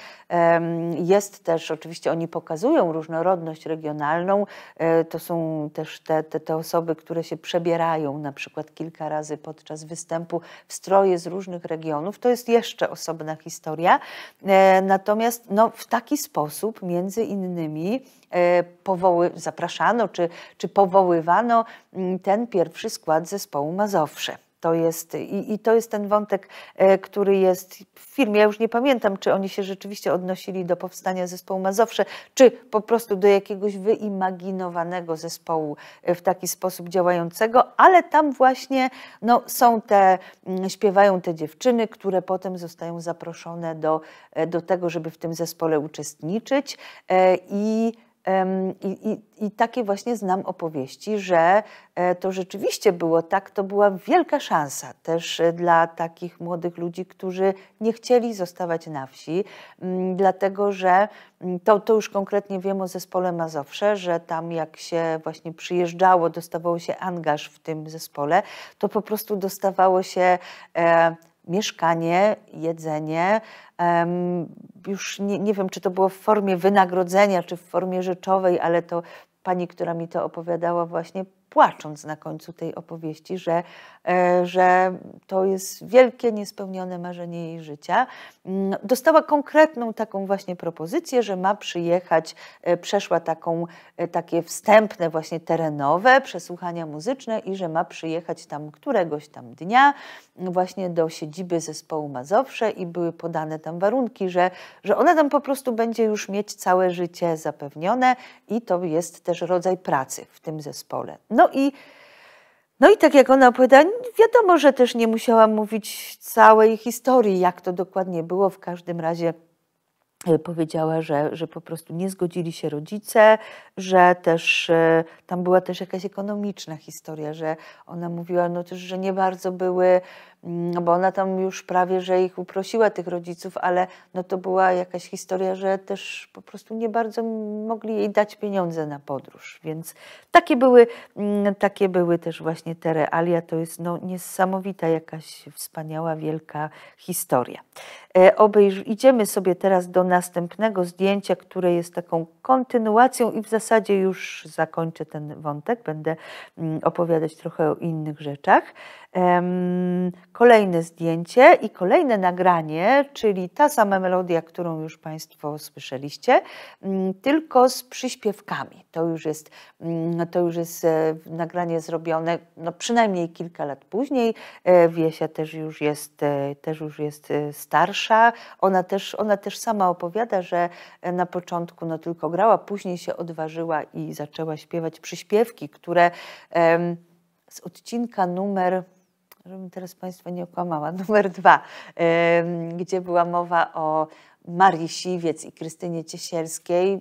Jest też, oczywiście oni pokazują różnorodność regionalną, e, to są też te, te, te osoby, które się przebierają na przykład kilka razy podczas występu w stroje z różnych regionów, to jest jeszcze osobna historia e, Natomiast no, w taki sposób między innymi e, powoły, zapraszano czy, czy powoływano mm, ten pierwszy skład zespołu Mazowsze. To jest, i, i, to jest ten wątek, e, który jest w filmie. Ja już nie pamiętam, czy oni się rzeczywiście odnosili do powstania zespołu Mazowsze, czy po prostu do jakiegoś wyimaginowanego zespołu e, w taki sposób działającego, ale tam właśnie no, są te, mm, śpiewają te dziewczyny, które potem zostają zaproszone do, e, do tego, żeby w tym zespole uczestniczyć. I i, i, I, takie właśnie znam opowieści, że e, to rzeczywiście było tak, to była wielka szansa też e, dla takich młodych ludzi, którzy nie chcieli zostawać na wsi, mm, dlatego że mm, to, to już konkretnie wiem o zespole Mazowsze, że tam jak się właśnie przyjeżdżało, dostawało się angaż w tym zespole, to po prostu dostawało się e, mieszkanie, jedzenie. Już nie, nie wiem, czy to było w formie wynagrodzenia, czy w formie rzeczowej, ale to pani, która mi to opowiadała, właśnie płacząc na końcu tej opowieści, że, e, że to jest wielkie, niespełnione marzenie jej życia. Mm, dostała konkretną taką właśnie propozycję, że ma przyjechać, e, przeszła taką, e, takie wstępne właśnie terenowe przesłuchania muzyczne i że ma przyjechać tam któregoś tam dnia mm, właśnie do siedziby zespołu Mazowsze i były podane tam warunki, że, że ona tam po prostu będzie już mieć całe życie zapewnione i to jest też rodzaj pracy w tym zespole. No no i, no i tak jak ona opowiada, wiadomo, że też nie musiałam mówić całej historii, jak to dokładnie było. W każdym razie e, powiedziała, że, że po prostu nie zgodzili się rodzice, że też e, tam była też jakaś ekonomiczna historia, że ona mówiła no też, że nie bardzo były Mm, bo ona tam już prawie, że ich uprosiła, tych rodziców, ale no to była jakaś historia, że też po prostu nie bardzo mogli jej dać pieniądze na podróż, więc takie były, mm, takie były też właśnie te realia, to jest no niesamowita jakaś wspaniała, wielka historia. E, obejrz, idziemy sobie teraz do następnego zdjęcia, które jest taką kontynuacją i w zasadzie już zakończę ten wątek, będę mm, opowiadać trochę o innych rzeczach. Kolejne zdjęcie i kolejne nagranie, czyli ta sama melodia, którą już Państwo słyszeliście, mm, tylko z przyśpiewkami. To już jest, mm, to już jest e, nagranie zrobione no przynajmniej kilka lat później. E, Wiesia też już jest, e, też już jest starsza. Ona też, ona też sama opowiada, że na początku no tylko grała, później się odważyła i zaczęła śpiewać przyśpiewki, które z odcinka numer żebym teraz Państwa nie okłamała, numer dwa, gdzie była mowa o Marii Siwiec i Krystynie Ciesielskiej.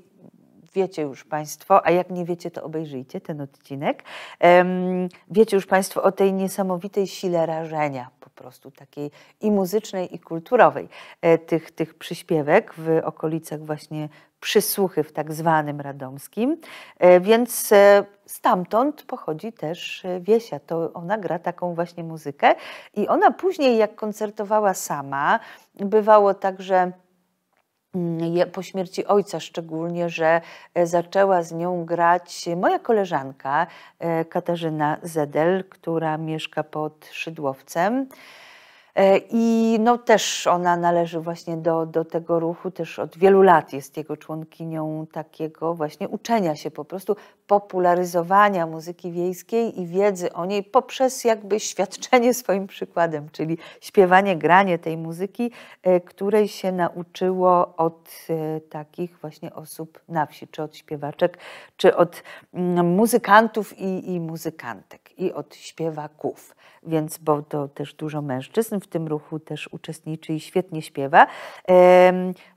Wiecie już Państwo, a jak nie wiecie, to obejrzyjcie ten odcinek. Wiecie już Państwo o tej niesamowitej sile rażenia prostu takiej i muzycznej, i kulturowej e, tych, tych przyśpiewek w okolicach właśnie przysłuchy w tak zwanym radomskim. E, więc e, stamtąd pochodzi też Wiesia. To ona gra taką właśnie muzykę i ona później jak koncertowała sama, bywało tak, że Mm, po śmierci ojca szczególnie, że e, zaczęła z nią grać moja koleżanka e, Katarzyna Zedel, która mieszka pod Szydłowcem. E, I no też ona należy właśnie do, do tego ruchu, też od wielu lat jest jego członkinią takiego właśnie uczenia się po prostu, popularyzowania muzyki wiejskiej i wiedzy o niej poprzez jakby świadczenie swoim przykładem, czyli śpiewanie, granie tej muzyki, e, której się nauczyło od e, takich właśnie osób na wsi, czy od śpiewaczek, czy od mm, muzykantów i, i muzykantek i od kuf, więc bo to też dużo mężczyzn w tym ruchu też uczestniczy i świetnie śpiewa.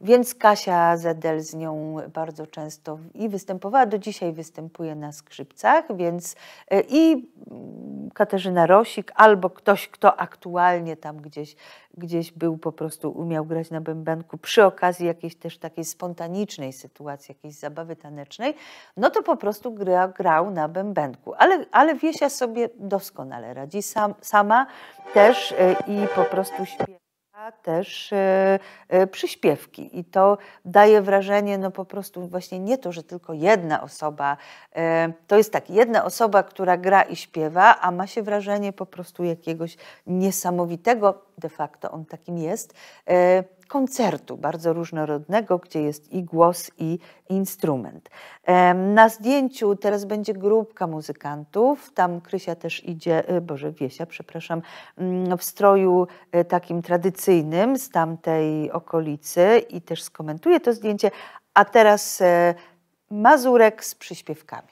Więc Kasia Zedel z nią bardzo często i występowała, do dzisiaj występuje na skrzypcach, więc e, i mm, Katarzyna Rosik albo ktoś, kto aktualnie tam gdzieś gdzieś był po prostu, umiał grać na bębenku przy okazji jakiejś też takiej spontanicznej sytuacji, jakiejś zabawy tanecznej, no to po prostu gra, grał na bębenku. Ale, ale Wiesia sobie doskonale radzi, sam, sama też y, i po prostu śpiewa też e, e, przyśpiewki. I to daje wrażenie, no po prostu właśnie nie to, że tylko jedna osoba, e, to jest tak, jedna osoba, która gra i śpiewa, a ma się wrażenie po prostu jakiegoś niesamowitego, de facto on takim jest, koncertu bardzo różnorodnego, gdzie jest i głos, i instrument. Na zdjęciu teraz będzie grupka muzykantów, tam Krysia też idzie, e, Boże, Wiesia, przepraszam, mm, w stroju e, takim tradycyjnym z tamtej okolicy i też skomentuje to zdjęcie, a teraz e, Mazurek z przyśpiewkami.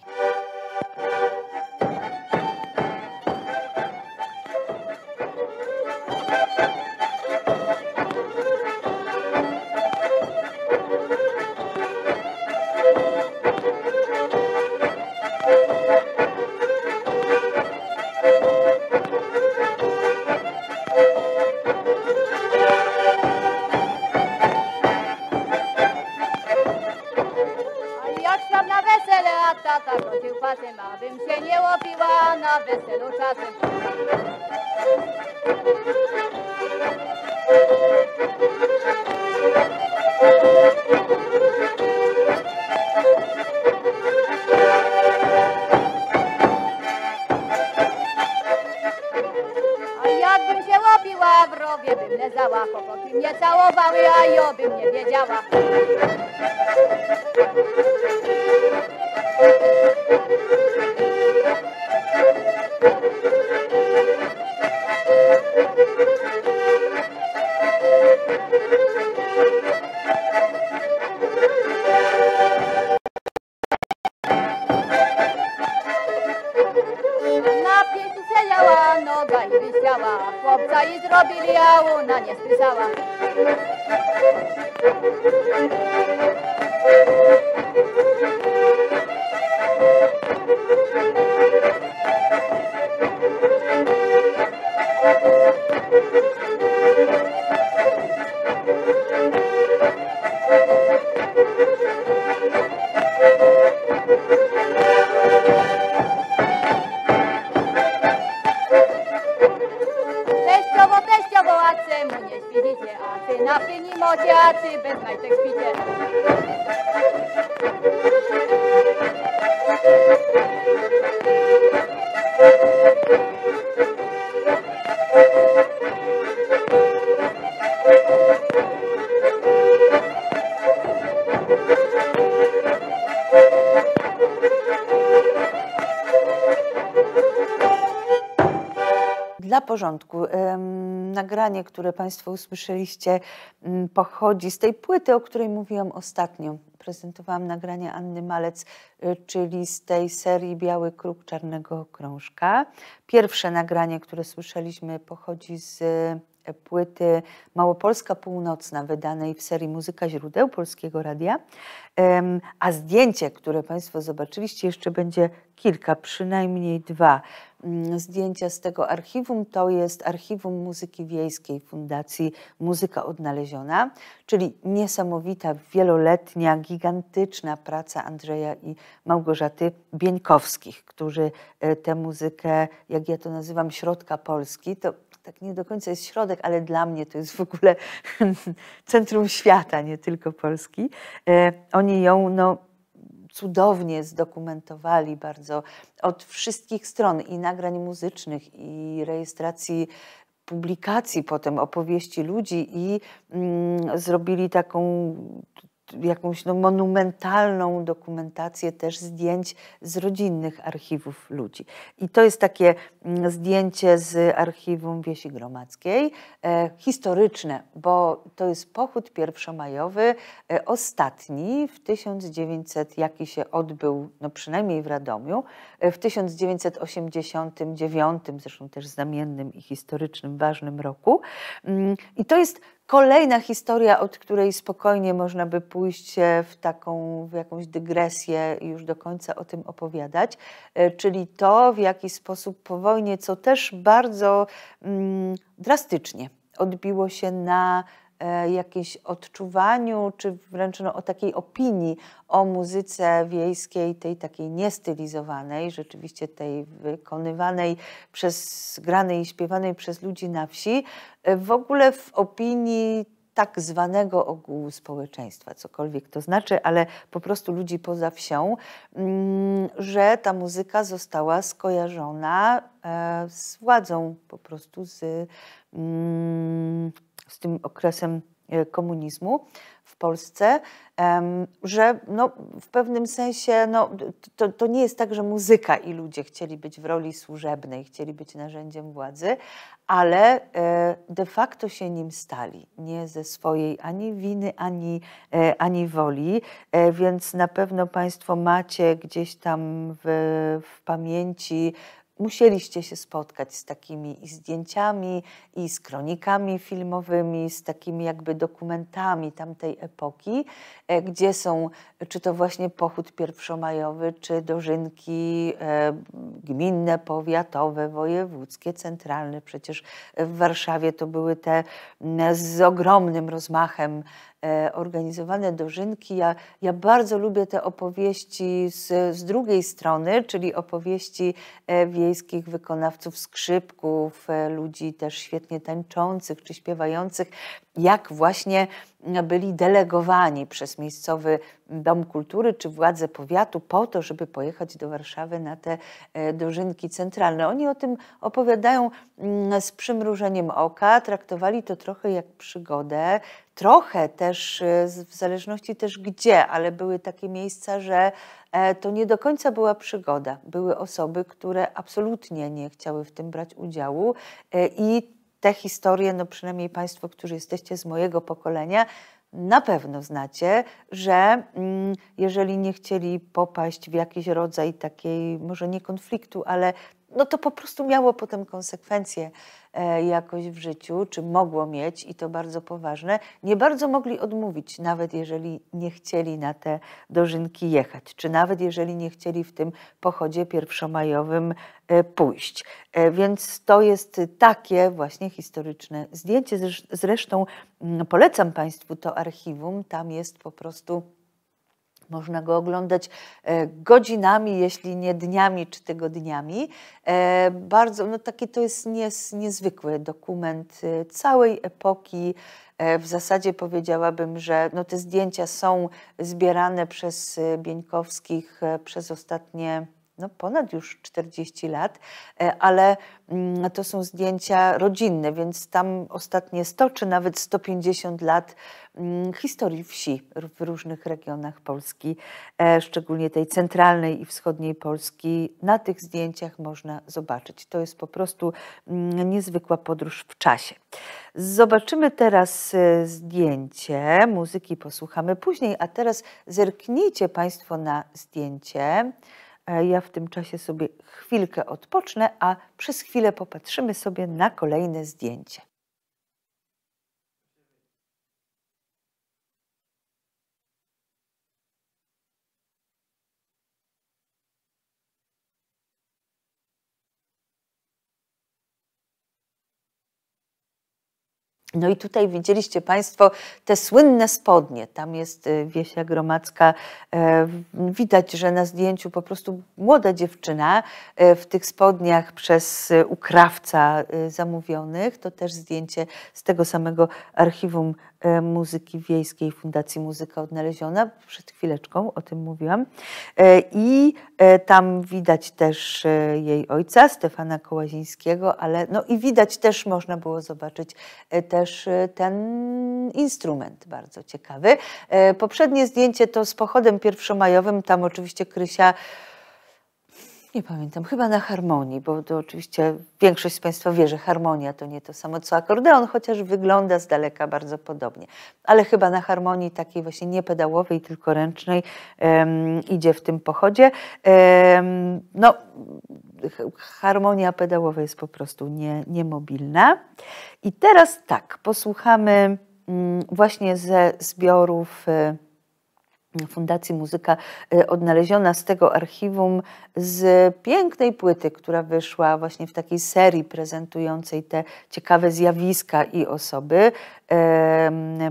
Thank you. które Państwo usłyszeliście, mm, pochodzi z tej płyty, o której mówiłam ostatnio. Prezentowałam nagranie Anny Malec, y, czyli z tej serii Biały Kruk Czarnego Krążka. Pierwsze nagranie, które słyszeliśmy, pochodzi z y, płyty Małopolska Północna, wydanej w serii Muzyka Źródeł Polskiego Radia. A zdjęcie, które Państwo zobaczyliście, jeszcze będzie kilka, przynajmniej dwa. Mm, zdjęcia z tego archiwum. To jest Archiwum Muzyki Wiejskiej Fundacji Muzyka Odnaleziona, czyli niesamowita, wieloletnia, gigantyczna praca Andrzeja i Małgorzaty Bieńkowskich, którzy e, tę muzykę, jak ja to nazywam, środka Polski, to tak nie do końca jest środek, ale dla mnie to jest w ogóle centrum świata, nie tylko Polski. E, oni ją no, cudownie zdokumentowali bardzo od wszystkich stron i nagrań muzycznych, i rejestracji publikacji, potem opowieści ludzi i mm, zrobili taką jakąś no, monumentalną dokumentację też zdjęć z rodzinnych archiwów ludzi. I to jest takie mm, zdjęcie z archiwum Wiesi Gromadzkiej, e, historyczne, bo to jest pochód pierwszomajowy, e, ostatni w 1900, jaki się odbył, no przynajmniej w Radomiu, e, w 1989, zresztą też znamiennym i historycznym, ważnym roku. Mm, I to jest Kolejna historia, od której spokojnie można by pójść w taką w jakąś dygresję i już do końca o tym opowiadać, e, czyli to, w jaki sposób po wojnie, co też bardzo mm, drastycznie odbiło się na E, jakimś odczuwaniu, czy wręcz no, o takiej opinii o muzyce wiejskiej, tej takiej niestylizowanej, rzeczywiście tej wykonywanej przez, granej i śpiewanej przez ludzi na wsi, e, w ogóle w opinii tak zwanego ogółu społeczeństwa, cokolwiek to znaczy, ale po prostu ludzi poza wsią, mm, że ta muzyka została skojarzona e, z władzą, po prostu z mm, z tym okresem e, komunizmu w Polsce, że no, w pewnym sensie no, to, to nie jest tak, że muzyka i ludzie chcieli być w roli służebnej, chcieli być narzędziem władzy, ale e, de facto się nim stali. Nie ze swojej ani winy, ani, e, ani woli, więc na pewno Państwo macie gdzieś tam w, w pamięci musieliście się spotkać z takimi i zdjęciami, i z kronikami filmowymi, z takimi jakby dokumentami tamtej epoki, e, gdzie są czy to właśnie pochód pierwszomajowy, czy dożynki e, gminne, powiatowe, wojewódzkie, centralne. Przecież w Warszawie to były te z ogromnym rozmachem E, organizowane dożynki. Ja, ja bardzo lubię te opowieści z, z drugiej strony, czyli opowieści e, wiejskich wykonawców skrzypków, e, ludzi też świetnie tańczących czy śpiewających, jak właśnie byli delegowani przez miejscowy Dom Kultury czy władze powiatu po to, żeby pojechać do Warszawy na te e, dożynki centralne. Oni o tym opowiadają mm, z przymrużeniem oka, traktowali to trochę jak przygodę, trochę też e, w zależności też gdzie, ale były takie miejsca, że e, to nie do końca była przygoda. Były osoby, które absolutnie nie chciały w tym brać udziału i te historie, no przynajmniej Państwo, którzy jesteście z mojego pokolenia, na pewno znacie, że mm, jeżeli nie chcieli popaść w jakiś rodzaj takiej, może nie konfliktu, ale no to po prostu miało potem konsekwencje e, jakoś w życiu, czy mogło mieć i to bardzo poważne. Nie bardzo mogli odmówić, nawet jeżeli nie chcieli na te dożynki jechać, czy nawet jeżeli nie chcieli w tym pochodzie pierwszomajowym e, pójść. E, więc to jest takie właśnie historyczne zdjęcie. Zresztą mm, polecam Państwu to archiwum, tam jest po prostu można go oglądać e, godzinami, jeśli nie dniami czy tygodniami. E, bardzo, no taki to jest niezwykły dokument e, całej epoki. W zasadzie powiedziałabym, że no te zdjęcia są zbierane przez Bieńkowskich przez ostatnie no ponad już 40 lat, e, ale mm, to są zdjęcia rodzinne, więc tam ostatnie 100 czy nawet 150 lat mm, historii wsi w różnych regionach Polski, e, szczególnie tej centralnej i wschodniej Polski. Na tych zdjęciach można zobaczyć. To jest po prostu mm, niezwykła podróż w czasie. Zobaczymy teraz e, zdjęcie, muzyki posłuchamy później, a teraz zerknijcie Państwo na zdjęcie. E, ja w tym czasie sobie chwilkę odpocznę, a przez chwilę popatrzymy sobie na kolejne zdjęcie. No i tutaj widzieliście Państwo te słynne spodnie. Tam jest y, Wiesia Gromacka. E, widać, że na zdjęciu po prostu młoda dziewczyna e, w tych spodniach przez y, ukrawca y, zamówionych. To też zdjęcie z tego samego archiwum E, muzyki Wiejskiej Fundacji Muzyka Odnaleziona. Przed chwileczką o tym mówiłam. E, I e, tam widać też jej ojca, Stefana Kołazińskiego, ale no i widać też, można było zobaczyć też ten instrument bardzo ciekawy. Poprzednie zdjęcie to z pochodem pierwszomajowym, tam oczywiście Krysia nie pamiętam, chyba na harmonii, bo to oczywiście większość z Państwa wie, że harmonia to nie to samo co akordeon, chociaż wygląda z daleka bardzo podobnie. Ale chyba na harmonii takiej właśnie nie pedałowej, tylko ręcznej um, idzie w tym pochodzie. Um, no, harmonia pedałowa jest po prostu nie, niemobilna. I teraz tak, posłuchamy um, właśnie ze zbiorów. E, Fundacji Muzyka y, odnaleziona z tego archiwum z pięknej płyty, która wyszła właśnie w takiej serii prezentującej te ciekawe zjawiska i osoby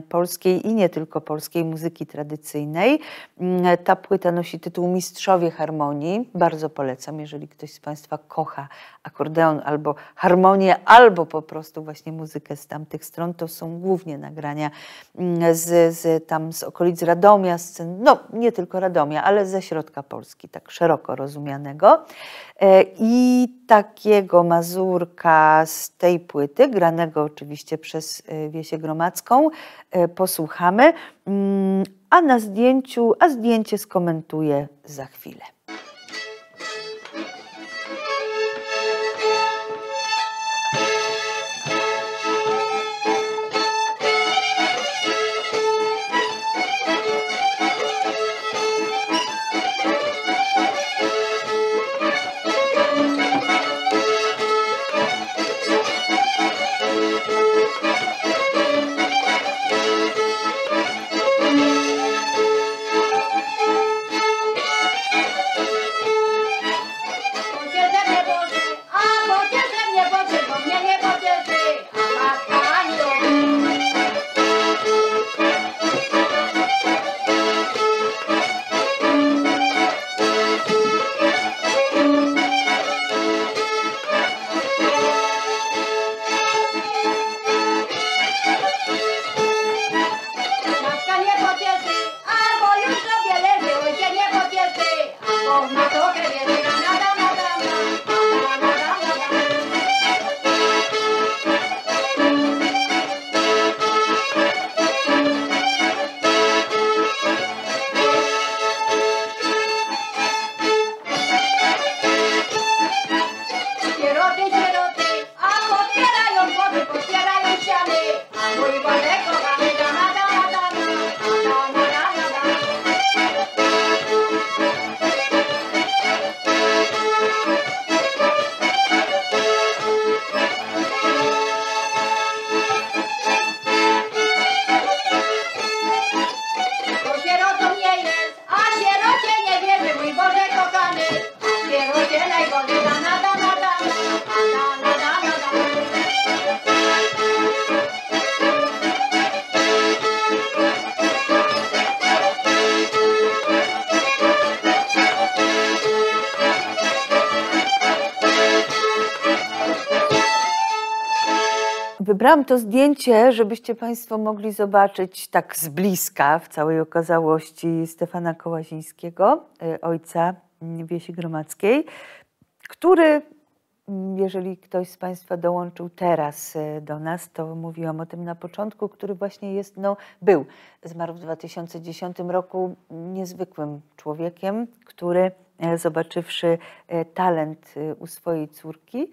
polskiej i nie tylko polskiej muzyki tradycyjnej. Mm, ta płyta nosi tytuł Mistrzowie Harmonii. Bardzo polecam, jeżeli ktoś z Państwa kocha akordeon albo harmonię, albo po prostu właśnie muzykę z tamtych stron. To są głównie nagrania mm, z, z tam z okolic Radomia, z, no nie tylko Radomia, ale ze środka Polski, tak szeroko rozumianego. E, I takiego mazurka z tej płyty, granego oczywiście przez e, Wiesię Grą Gromadzką. E, posłuchamy, mm, a na zdjęciu, a zdjęcie skomentuję za chwilę. Wybrałam to zdjęcie, żebyście Państwo mogli zobaczyć tak z bliska w całej okazałości Stefana Kołazińskiego, y, ojca Wiesi Gromadzkiej, który, jeżeli ktoś z Państwa dołączył teraz y, do nas, to mówiłam o tym na początku, który właśnie jest, no, był, zmarł w 2010 roku niezwykłym człowiekiem, który y, zobaczywszy talent u swojej córki,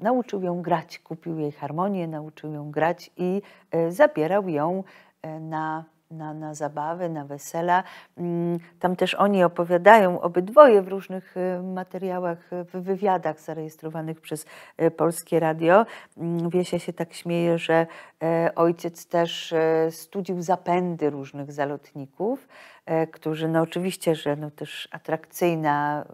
nauczył ją grać, kupił jej harmonię, nauczył ją grać i e, zabierał ją e, na na, na zabawy, na wesela. Mm, tam też oni opowiadają obydwoje w różnych e, materiałach, w wywiadach zarejestrowanych przez Polskie Radio. Mm, Wiesia się tak śmieje, że ojciec też studził zapędy różnych zalotników, którzy no oczywiście, że no też atrakcyjna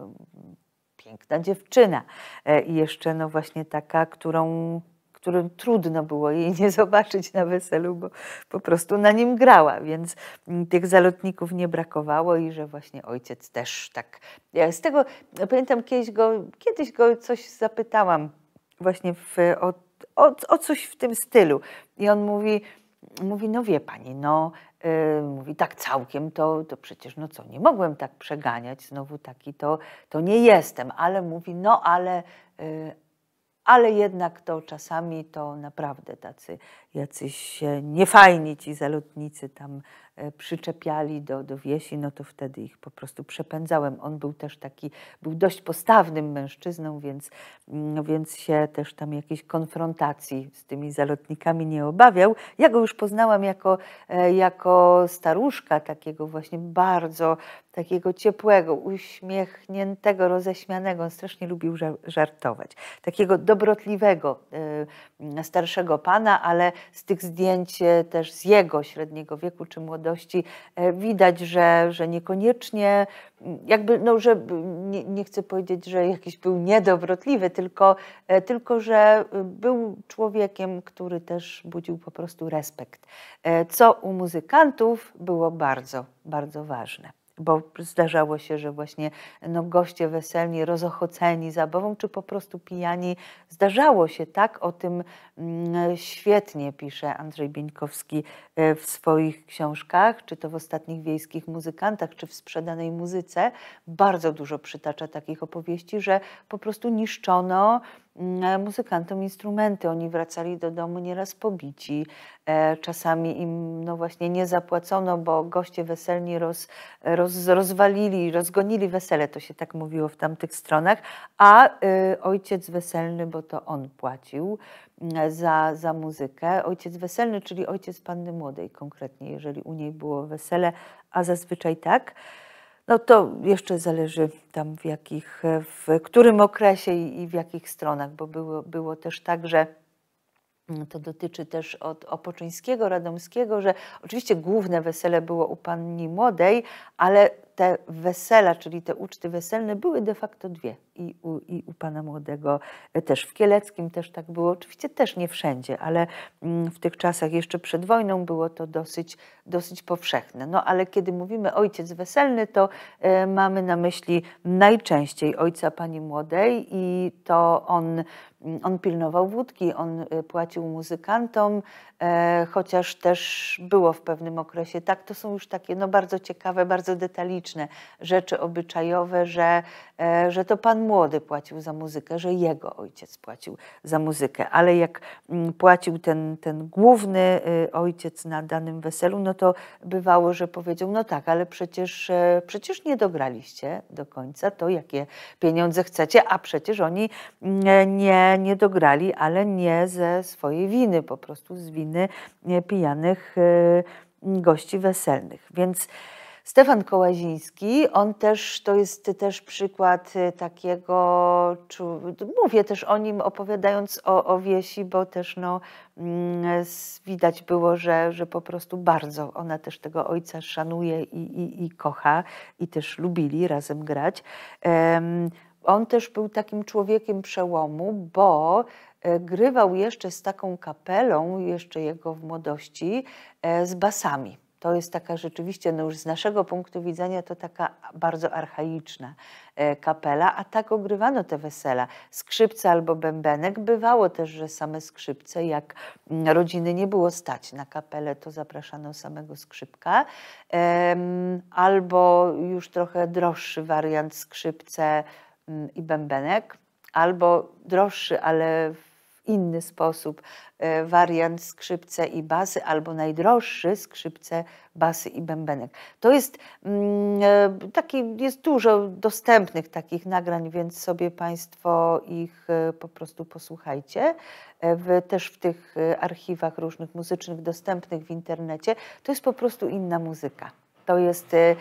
piękna dziewczyna e, i jeszcze no właśnie taka, którą którym trudno było jej nie zobaczyć na weselu, bo po prostu na nim grała, więc mm, tych zalotników nie brakowało i że właśnie ojciec też tak. Ja e, z tego pamiętam kiedyś go, kiedyś go coś zapytałam właśnie w, o, o, o coś w tym stylu i on mówi, mówi, no wie pani, no Y, mówi tak całkiem, to, to przecież no co, nie mogłem tak przeganiać, znowu taki to, to nie jestem, ale mówi no ale, y, ale jednak to czasami to naprawdę tacy jacyś niefajni ci zalotnicy tam E, przyczepiali do, do wiesi, no to wtedy ich po prostu przepędzałem. On był też taki, był dość postawnym mężczyzną, więc, mm, no więc się też tam jakiejś konfrontacji z tymi zalotnikami nie obawiał. Ja go już poznałam jako, e, jako staruszka, takiego właśnie bardzo takiego ciepłego, uśmiechniętego, roześmianego. On strasznie lubił żartować. Takiego dobrotliwego e, starszego pana, ale z tych zdjęć też z jego średniego wieku czy młodego młodości. E, widać, że, że niekoniecznie, jakby, no, że nie, nie chcę powiedzieć, że jakiś był niedobrotliwy, tylko, e, tylko, że był człowiekiem, który też budził po prostu respekt, e, co u muzykantów było bardzo, bardzo ważne bo zdarzało się, że właśnie no, goście weselni, rozochoceni zabawą, czy po prostu pijani. Zdarzało się tak, o tym mm, świetnie pisze Andrzej Bieńkowski e, w swoich książkach, czy to w ostatnich wiejskich muzykantach, czy w sprzedanej muzyce. Bardzo dużo przytacza takich opowieści, że po prostu niszczono Mm, muzykantom instrumenty. Oni wracali do domu nieraz pobici. E, czasami im no właśnie nie zapłacono, bo goście weselni roz, roz, rozwalili, rozgonili wesele, to się tak mówiło w tamtych stronach, a y, ojciec weselny, bo to on płacił mm, za, za muzykę. Ojciec weselny, czyli ojciec panny młodej konkretnie, jeżeli u niej było wesele, a zazwyczaj tak. No to jeszcze zależy tam w jakich, w którym okresie i w jakich stronach, bo było, było też tak, że mm, to dotyczy też od Opoczyńskiego, Radomskiego, że oczywiście główne wesele było u panni młodej, ale te wesela, czyli te uczty weselne, były de facto dwie. I u, I u, pana młodego e, też w Kieleckim też tak było. Oczywiście też nie wszędzie, ale mm, w tych czasach jeszcze przed wojną było to dosyć, dosyć powszechne. No ale kiedy mówimy ojciec weselny, to e, mamy na myśli najczęściej ojca pani młodej i to on Mm, on pilnował wódki, on e, płacił muzykantom, e, chociaż też było w pewnym okresie tak, to są już takie no, bardzo ciekawe, bardzo detaliczne rzeczy obyczajowe, że E, że to pan młody płacił za muzykę, że jego ojciec płacił za muzykę. Ale jak mm, płacił ten, ten główny y, ojciec na danym weselu, no to bywało, że powiedział, no tak, ale przecież, e, przecież nie dograliście do końca to, jakie pieniądze chcecie, a przecież oni mm, e, nie, nie dograli, ale nie ze swojej winy, po prostu z winy pijanych y, gości weselnych. Więc Stefan Kołaziński, on też, to jest też przykład y, takiego, mówię też o nim opowiadając o, o wiesi, bo też no, mm, widać było, że, że po prostu bardzo ona też tego ojca szanuje i, i, i kocha i też lubili razem grać. On też był takim człowiekiem przełomu, bo e, grywał jeszcze z taką kapelą, jeszcze jego w młodości, e, z basami to jest taka rzeczywiście, no już z naszego punktu widzenia, to taka bardzo archaiczna e, kapela, a tak ogrywano te wesela. Skrzypce albo bębenek. Bywało też, że same skrzypce, jak mm, rodziny nie było stać na kapelę, to zapraszano samego skrzypka. Albo już trochę droższy wariant skrzypce mm, i bębenek, albo droższy, ale w inny sposób e, wariant skrzypce i basy, albo najdroższy skrzypce, basy i bębenek. To jest mm, e, taki, jest dużo dostępnych takich nagrań, więc sobie Państwo ich e, po prostu posłuchajcie. W, też w tych archiwach różnych muzycznych dostępnych w internecie. To jest po prostu inna muzyka. To jest e,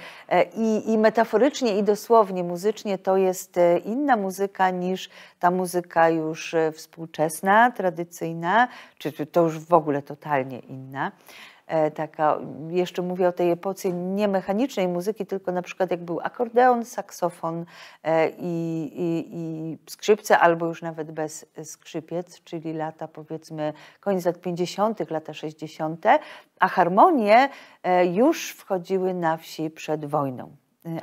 i, i metaforycznie, i dosłownie, muzycznie to jest e, inna muzyka niż ta muzyka już e, współczesna, tradycyjna, czy to już w ogóle totalnie inna. E, taka, jeszcze mówię o tej epoce nie mechanicznej muzyki, tylko na przykład jak był akordeon, saksofon e, i, i, i skrzypce, albo już nawet bez skrzypiec, czyli lata powiedzmy koniec lat 50., lata 60., a harmonie e, już wchodziły na wsi przed wojną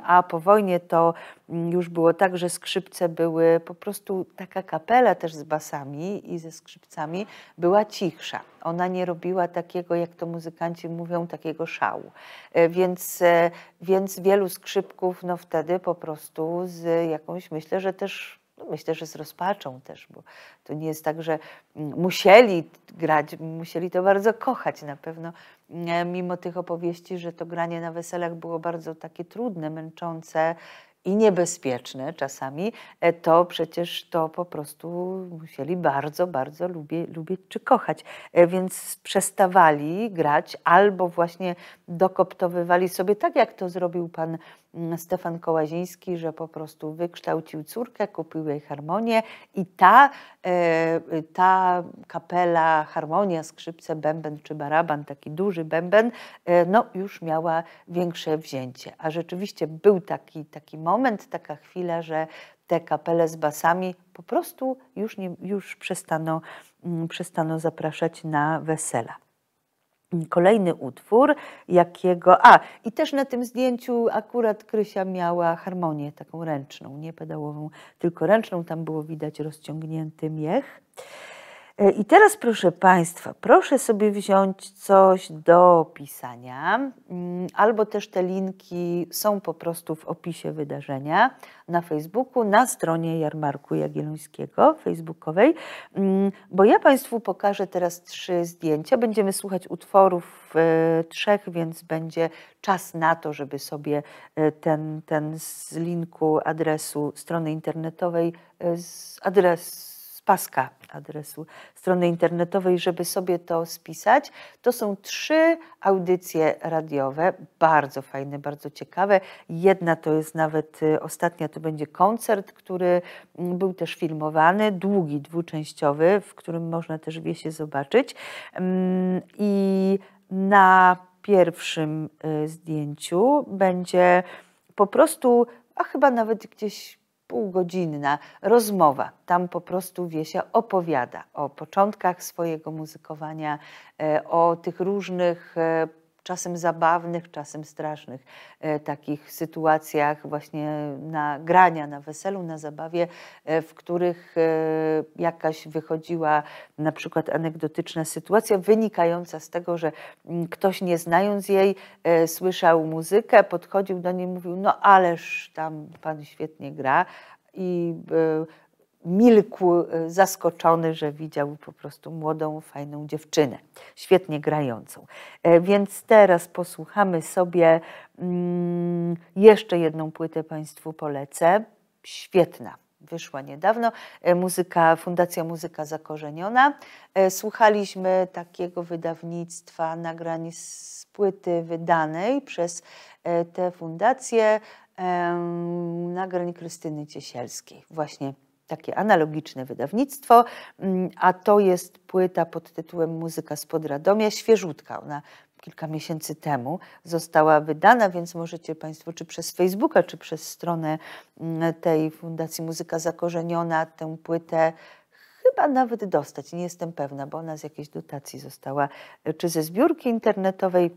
a po wojnie to mm, już było tak, że skrzypce były po prostu taka kapela też z basami i ze skrzypcami była cichsza. Ona nie robiła takiego, jak to muzykanci mówią, takiego szału. E, więc, e, więc wielu skrzypków no wtedy po prostu z jakąś, myślę, że też no myślę, że z rozpaczą też, bo to nie jest tak, że mm, musieli grać, musieli to bardzo kochać. Na pewno E, mimo tych opowieści, że to granie na weselach było bardzo takie trudne, męczące i niebezpieczne czasami, e, to przecież to po prostu musieli bardzo, bardzo lubię, lubić czy kochać. E, więc przestawali grać albo właśnie dokoptowywali sobie, tak jak to zrobił pan Stefan Kołaziński, że po prostu wykształcił córkę, kupił jej harmonię i ta, e, ta kapela, harmonia, skrzypce, bęben czy baraban, taki duży bęben, e, no już miała większe wzięcie. A rzeczywiście był taki, taki moment, taka chwila, że te kapele z basami po prostu już, nie, już przestano, mm, przestano zapraszać na wesela. Kolejny utwór, jakiego. A, i też na tym zdjęciu akurat Krysia miała harmonię taką ręczną, nie pedałową, tylko ręczną. Tam było widać rozciągnięty miech. E, I teraz, proszę Państwa, proszę sobie wziąć coś do pisania, mm, albo też te linki są po prostu w opisie wydarzenia na Facebooku, na stronie Jarmarku Jagiellońskiego facebookowej, mm, bo ja Państwu pokażę teraz trzy zdjęcia. Będziemy słuchać utworów e, trzech, więc będzie czas na to, żeby sobie e, ten, ten z linku adresu strony internetowej, z adres paska adresu strony internetowej, żeby sobie to spisać. To są trzy audycje radiowe, bardzo fajne, bardzo ciekawe. Jedna to jest nawet y, ostatnia, to będzie koncert, który mm, był też filmowany, długi, dwuczęściowy, w którym można też wie się zobaczyć. Mm, I na pierwszym y, zdjęciu będzie po prostu, a chyba nawet gdzieś półgodzinna rozmowa. Tam po prostu Wiesia opowiada o początkach swojego muzykowania, e, o tych różnych e, czasem zabawnych, czasem strasznych e, takich sytuacjach właśnie nagrania na weselu, na zabawie, e, w których e, jakaś wychodziła na przykład anegdotyczna sytuacja wynikająca z tego, że mm, ktoś nie znając jej słyszał muzykę, podchodził do niej, mówił no ależ tam pan świetnie gra i milkł, y, zaskoczony, że widział po prostu młodą, fajną dziewczynę, świetnie grającą. E, więc teraz posłuchamy sobie mm, jeszcze jedną płytę Państwu polecę. Świetna. Wyszła niedawno, e, muzyka, Fundacja Muzyka Zakorzeniona. E, słuchaliśmy takiego wydawnictwa nagrań z płyty wydanej przez tę fundację nagrań Krystyny Ciesielskiej. Właśnie takie analogiczne wydawnictwo, mm, a to jest płyta pod tytułem Muzyka spod Radomia, świeżutka. Ona kilka miesięcy temu została wydana, więc możecie Państwo czy przez Facebooka, czy przez stronę mm, tej Fundacji Muzyka Zakorzeniona tę płytę chyba nawet dostać. Nie jestem pewna, bo ona z jakiejś dotacji została, czy ze zbiórki internetowej,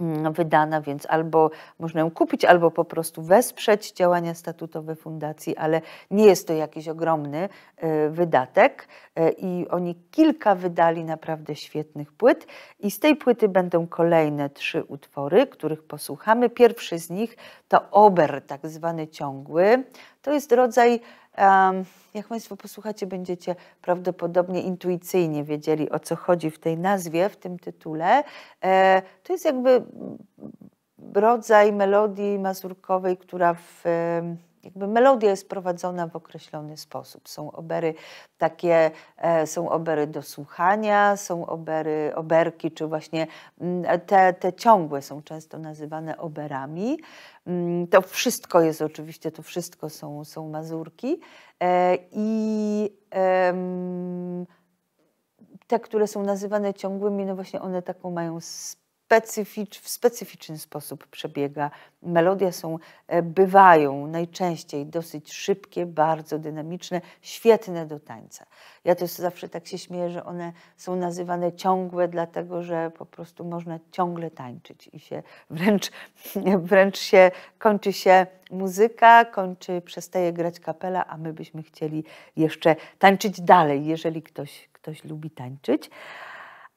Mm, wydana, więc albo można ją kupić, albo po prostu wesprzeć działania statutowe fundacji, ale nie jest to jakiś ogromny y, wydatek y, i oni kilka wydali naprawdę świetnych płyt i z tej płyty będą kolejne trzy utwory, których posłuchamy. Pierwszy z nich to Ober, tak zwany ciągły. To jest rodzaj jak Państwo posłuchacie, będziecie prawdopodobnie intuicyjnie wiedzieli, o co chodzi w tej nazwie, w tym tytule. E, to jest jakby rodzaj melodii mazurkowej, która w jakby melodia jest prowadzona w określony sposób. Są obery takie, e, są obery do słuchania, są obery, oberki, czy właśnie mm, te, te ciągłe są często nazywane oberami. Mm, to wszystko jest oczywiście, to wszystko są, są mazurki. E, I te, które są nazywane ciągłymi, no właśnie one taką mają specyficz, w specyficzny sposób przebiega. melodia są, e, bywają najczęściej dosyć szybkie, bardzo dynamiczne, świetne do tańca. Ja też zawsze tak się śmieję, że one są nazywane ciągłe, dlatego że po prostu można ciągle tańczyć i się wręcz, wręcz się kończy się muzyka, kończy, przestaje grać kapela, a my byśmy chcieli jeszcze tańczyć dalej, jeżeli ktoś, ktoś lubi tańczyć.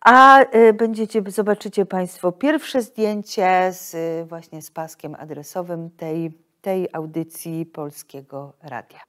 A y, będziecie, zobaczycie Państwo pierwsze zdjęcie z, y, właśnie z paskiem adresowym tej, tej audycji Polskiego Radia.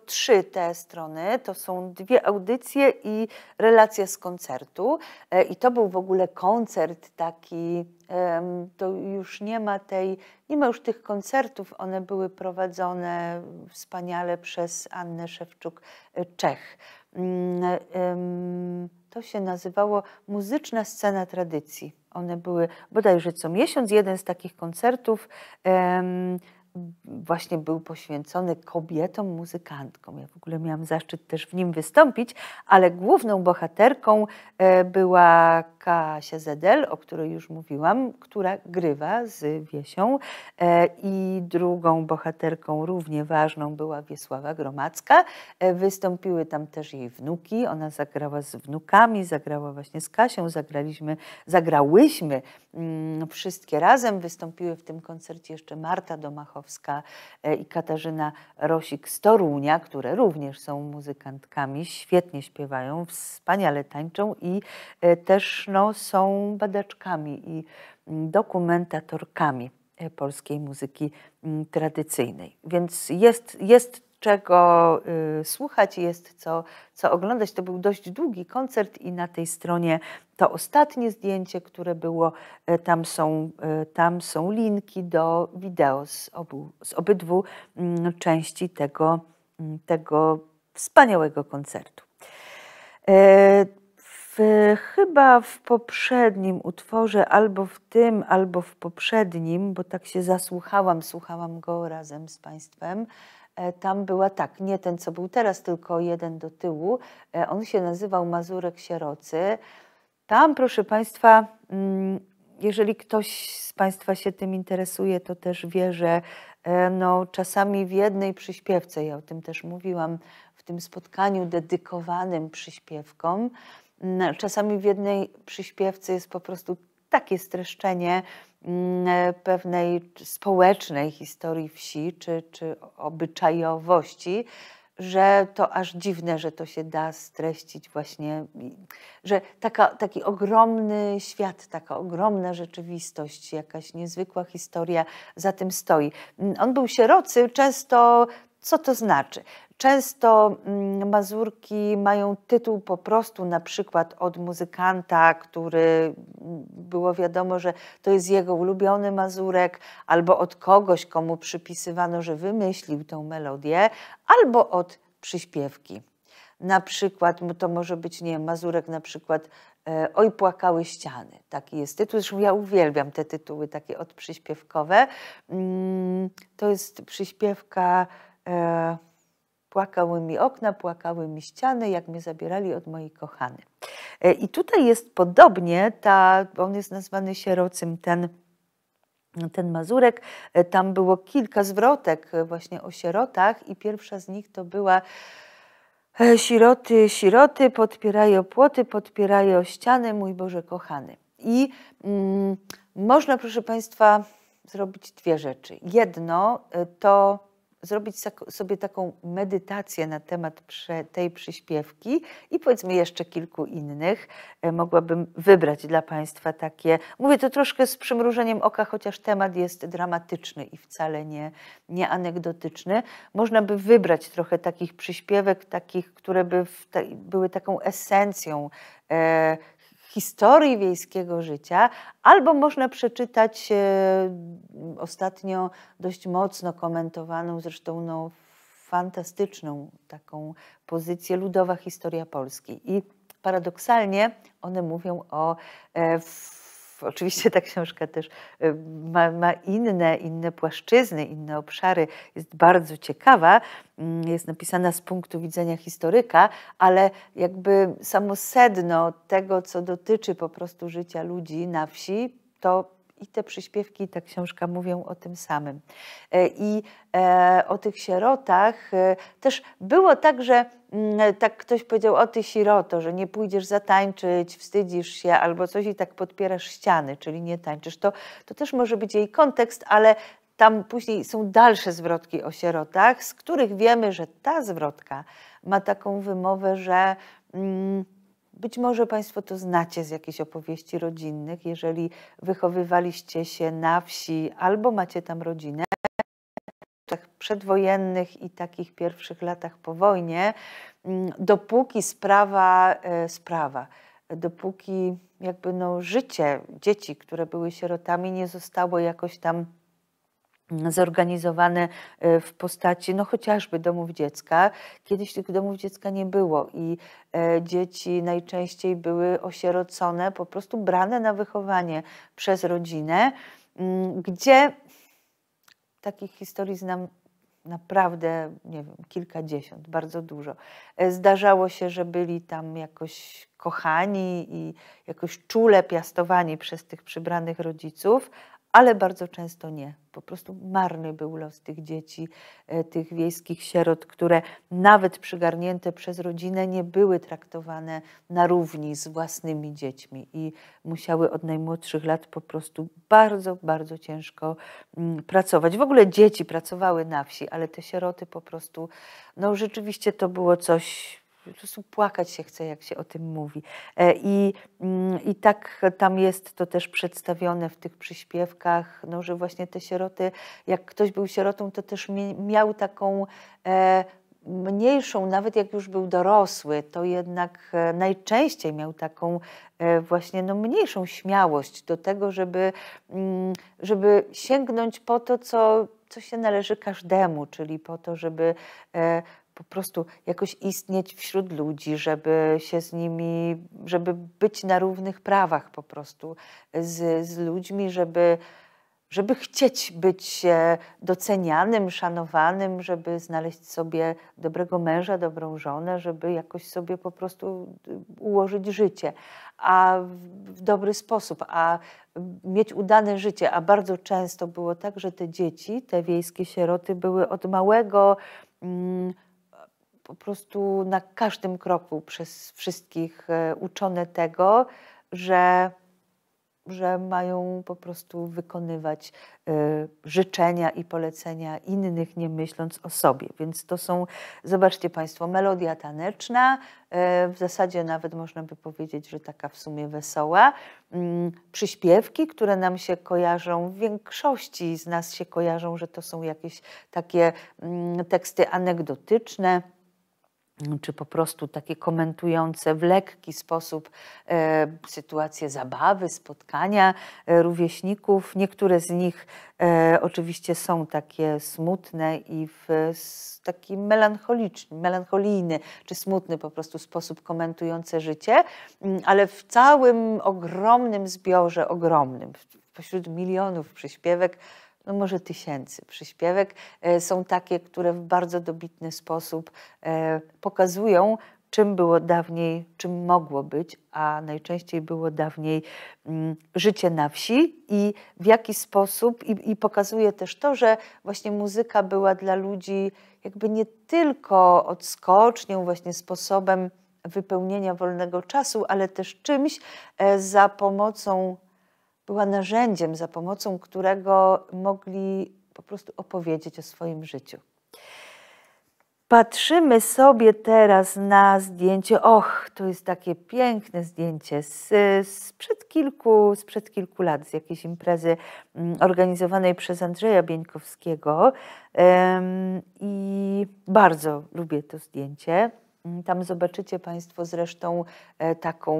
Państwo trzy te strony. To są dwie audycje i relacja z koncertu. E, I to był w ogóle koncert taki, to już nie ma tej, nie ma już tych koncertów. One były prowadzone wspaniale przez Annę Szewczuk-Czech. E, mm, to się nazywało Muzyczna Scena Tradycji. One były bodajże co miesiąc, jeden z takich koncertów właśnie był poświęcony kobietom muzykantkom. Ja w ogóle miałam zaszczyt też w nim wystąpić, ale główną bohaterką e, była Kasia Zedel, o której już mówiłam, która grywa z Wiesią e, i drugą bohaterką równie ważną była Wiesława Gromacka. E, wystąpiły tam też jej wnuki, ona zagrała z wnukami, zagrała właśnie z Kasią, zagraliśmy, zagrałyśmy Mm, wszystkie razem. Wystąpiły w tym koncercie jeszcze Marta Domachowska e, i Katarzyna Rosik z Torunia, które również są muzykantkami, świetnie śpiewają, wspaniale tańczą i e, też no, są badaczkami i mm, dokumentatorkami e, polskiej muzyki mm, tradycyjnej. Więc jest, jest czego y, słuchać jest, co, co oglądać. To był dość długi koncert i na tej stronie to ostatnie zdjęcie, które było, y, tam są, y, tam są linki do wideo z, obu, z obydwu mm, części tego, mm, tego wspaniałego koncertu. W, chyba w poprzednim utworze, albo w tym, albo w poprzednim, bo tak się zasłuchałam, słuchałam go razem z Państwem, E, tam była tak, nie ten, co był teraz, tylko jeden do tyłu. E, on się nazywał Mazurek Sierocy. Tam, proszę Państwa, mm, jeżeli ktoś z Państwa się tym interesuje, to też wie, że e, no, czasami w jednej przyśpiewce, ja o tym też mówiłam w tym spotkaniu dedykowanym przyśpiewkom, mm, czasami w jednej przyśpiewce jest po prostu takie streszczenie mm, e, pewnej społecznej historii wsi czy, czy obyczajowości, że to aż dziwne, że to się da streścić właśnie, że taka, taki ogromny świat, taka ogromna rzeczywistość, jakaś niezwykła historia za tym stoi. Mm, on był sierocy, często co to znaczy? Często mm, Mazurki mają tytuł po prostu na przykład od muzykanta, który mm, było wiadomo, że to jest jego ulubiony Mazurek, albo od kogoś, komu przypisywano, że wymyślił tę melodię, albo od przyśpiewki. Na przykład to może być, nie wiem, Mazurek na przykład e, Oj płakały ściany. Taki jest tytuł. Zresztą ja uwielbiam te tytuły takie odprzyśpiewkowe. Mm, to jest przyśpiewka... E, Płakały mi okna, płakały mi ściany, jak mnie zabierali od mojej kochany. E, I tutaj jest podobnie, ta, on jest nazwany sierocym, ten, ten Mazurek. E, tam było kilka zwrotek e, właśnie o sierotach i pierwsza z nich to była Siroty, siroty, podpierają płoty, podpierają ściany, mój Boże kochany. I mm, można, proszę Państwa, zrobić dwie rzeczy. Jedno to zrobić sobie taką medytację na temat tej przyśpiewki i powiedzmy jeszcze kilku innych. E, mogłabym wybrać dla Państwa takie, mówię to troszkę z przymrużeniem oka, chociaż temat jest dramatyczny i wcale nie, nie anegdotyczny. Można by wybrać trochę takich przyśpiewek, takich, które by były taką esencją e, historii wiejskiego życia, albo można przeczytać e, ostatnio dość mocno komentowaną, zresztą no, fantastyczną taką pozycję Ludowa Historia Polski. I paradoksalnie one mówią o e, w oczywiście ta książka też y, ma, ma, inne, inne płaszczyzny, inne obszary, jest bardzo ciekawa, mm, jest napisana z punktu widzenia historyka, ale jakby samo sedno tego, co dotyczy po prostu życia ludzi na wsi, to i te przyśpiewki, i ta książka mówią o tym samym. E, I e, o tych sierotach e, też było tak, że mm, tak ktoś powiedział, o ty siroto, że nie pójdziesz zatańczyć, wstydzisz się albo coś i tak podpierasz ściany, czyli nie tańczysz. To, to też może być jej kontekst, ale tam później są dalsze zwrotki o sierotach, z których wiemy, że ta zwrotka ma taką wymowę, że... Mm, być może Państwo to znacie z jakichś opowieści rodzinnych, jeżeli wychowywaliście się na wsi albo macie tam rodzinę. W latach przedwojennych i takich pierwszych latach po wojnie, mm, dopóki sprawa, e, sprawa dopóki jakby no życie dzieci, które były sierotami, nie zostało jakoś tam zorganizowane w postaci no chociażby domów dziecka. Kiedyś tych domów dziecka nie było i e, dzieci najczęściej były osierocone, po prostu brane na wychowanie przez rodzinę, mm, gdzie takich historii znam naprawdę, nie wiem, kilkadziesiąt, bardzo dużo. E, zdarzało się, że byli tam jakoś kochani i jakoś czule piastowani przez tych przybranych rodziców, ale bardzo często nie. Po prostu marny był los tych dzieci, e, tych wiejskich sierot, które nawet przygarnięte przez rodzinę nie były traktowane na równi z własnymi dziećmi i musiały od najmłodszych lat po prostu bardzo, bardzo ciężko mm, pracować. W ogóle dzieci pracowały na wsi, ale te sieroty po prostu, no rzeczywiście to było coś po prostu płakać się chce, jak się o tym mówi. E, I, mm, I tak tam jest to też przedstawione w tych przyśpiewkach, no, że właśnie te sieroty, jak ktoś był sierotą, to też miał taką e, mniejszą, nawet jak już był dorosły, to jednak e, najczęściej miał taką e, właśnie no, mniejszą śmiałość do tego, żeby, mm, żeby sięgnąć po to, co, co się należy każdemu, czyli po to, żeby po prostu jakoś istnieć wśród ludzi, żeby się z nimi, żeby być na równych prawach po prostu z, z ludźmi, żeby, żeby chcieć być docenianym, szanowanym, żeby znaleźć sobie dobrego męża, dobrą żonę, żeby jakoś sobie po prostu ułożyć życie, a w dobry sposób, a mieć udane życie. A bardzo często było tak, że te dzieci, te wiejskie sieroty były od małego. Mm, po prostu na każdym kroku przez wszystkich e, uczone tego, że, że mają po prostu wykonywać e, życzenia i polecenia innych, nie myśląc o sobie. Więc to są, zobaczcie Państwo, melodia taneczna, e, w zasadzie nawet można by powiedzieć, że taka w sumie wesoła. Mm, przyśpiewki, które nam się kojarzą, w większości z nas się kojarzą, że to są jakieś takie mm, teksty anegdotyczne czy po prostu takie komentujące w lekki sposób e, sytuacje zabawy, spotkania e, rówieśników. Niektóre z nich e, oczywiście są takie smutne i w taki melancholiczny, melancholijny czy smutny po prostu sposób komentujące życie, mm, ale w całym ogromnym zbiorze, ogromnym, pośród milionów przyśpiewek, no może tysięcy przyśpiewek. E, są takie, które w bardzo dobitny sposób e, pokazują, czym było dawniej, czym mogło być, a najczęściej było dawniej mm, życie na wsi i w jaki sposób, i, i, pokazuje też to, że właśnie muzyka była dla ludzi jakby nie tylko odskocznią, właśnie sposobem wypełnienia wolnego czasu, ale też czymś, e, za pomocą była narzędziem, za pomocą którego mogli po prostu opowiedzieć o swoim życiu. Patrzymy sobie teraz na zdjęcie. Och, to jest takie piękne zdjęcie z, sprzed, kilku, sprzed kilku lat, z jakiejś imprezy mm, organizowanej przez Andrzeja Bieńkowskiego. I bardzo lubię to zdjęcie. Mm, tam zobaczycie Państwo zresztą e, taką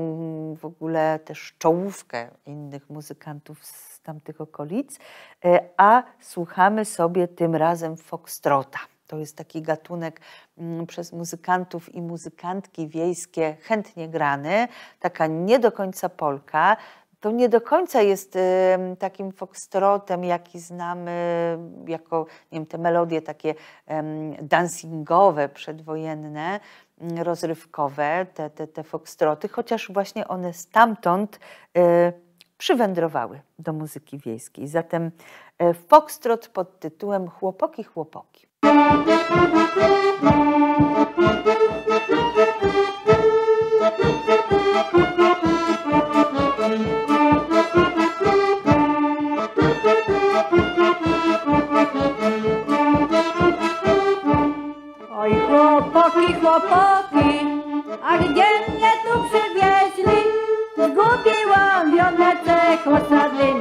w ogóle też czołówkę innych muzykantów z tamtych okolic, e, a słuchamy sobie tym razem Foxtrota. To jest taki gatunek mm, przez muzykantów i muzykantki wiejskie chętnie grany, taka nie do końca polka, to nie do końca jest takim foxtrotem, jaki znamy jako nie wiem, te melodie takie dancingowe, przedwojenne, mm, rozrywkowe, te, te, te foxtroty, chociaż właśnie one stamtąd e, przywędrowały do muzyki wiejskiej. Zatem e, foxtrot pod tytułem Chłopoki, chłopoki. a gdzie mnie tu przywieźli? Zgubiłam wiodnę cech osadli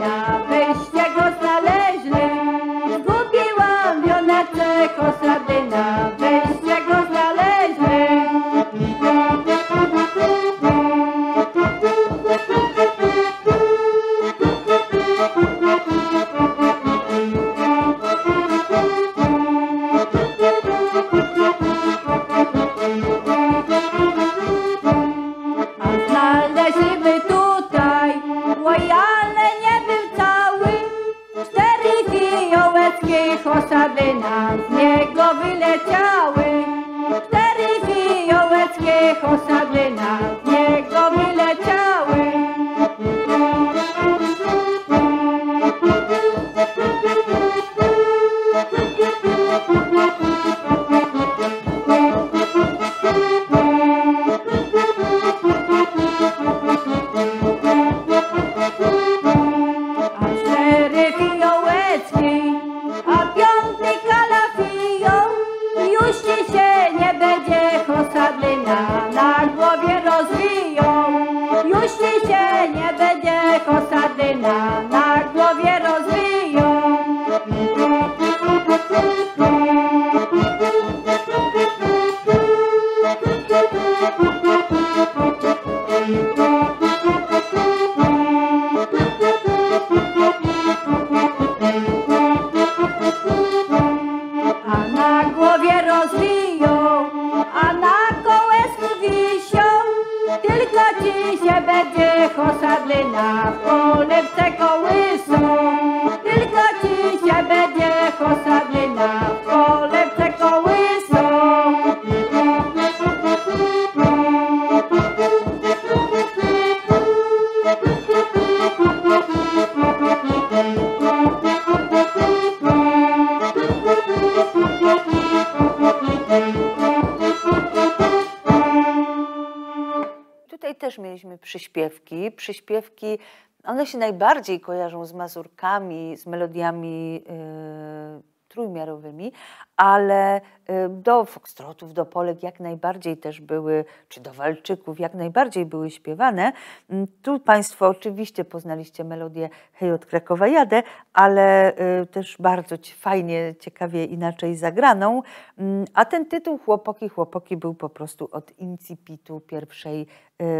też mieliśmy przyśpiewki. Przyśpiewki, one się najbardziej kojarzą z mazurkami, z melodiami. Yy, trójmiarowymi, ale y, do foxtrotów, do polek jak najbardziej też były, czy do walczyków jak najbardziej były śpiewane. Mm, tu Państwo oczywiście poznaliście melodię Hej od Krakowa jadę, ale y, też bardzo fajnie, ciekawie inaczej zagraną. Mm, a ten tytuł Chłopoki, Chłopoki był po prostu od incipitu pierwszej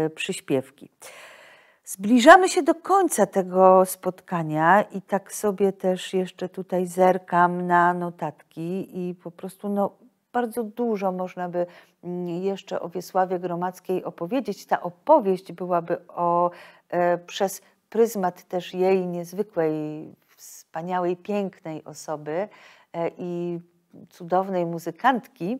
y, przyśpiewki. Zbliżamy się do końca tego spotkania i tak sobie też jeszcze tutaj zerkam na notatki i po prostu no, bardzo dużo można by mm, jeszcze o Wiesławie Gromackiej opowiedzieć. Ta opowieść byłaby o, e, przez pryzmat też jej niezwykłej, wspaniałej, pięknej osoby e, i cudownej muzykantki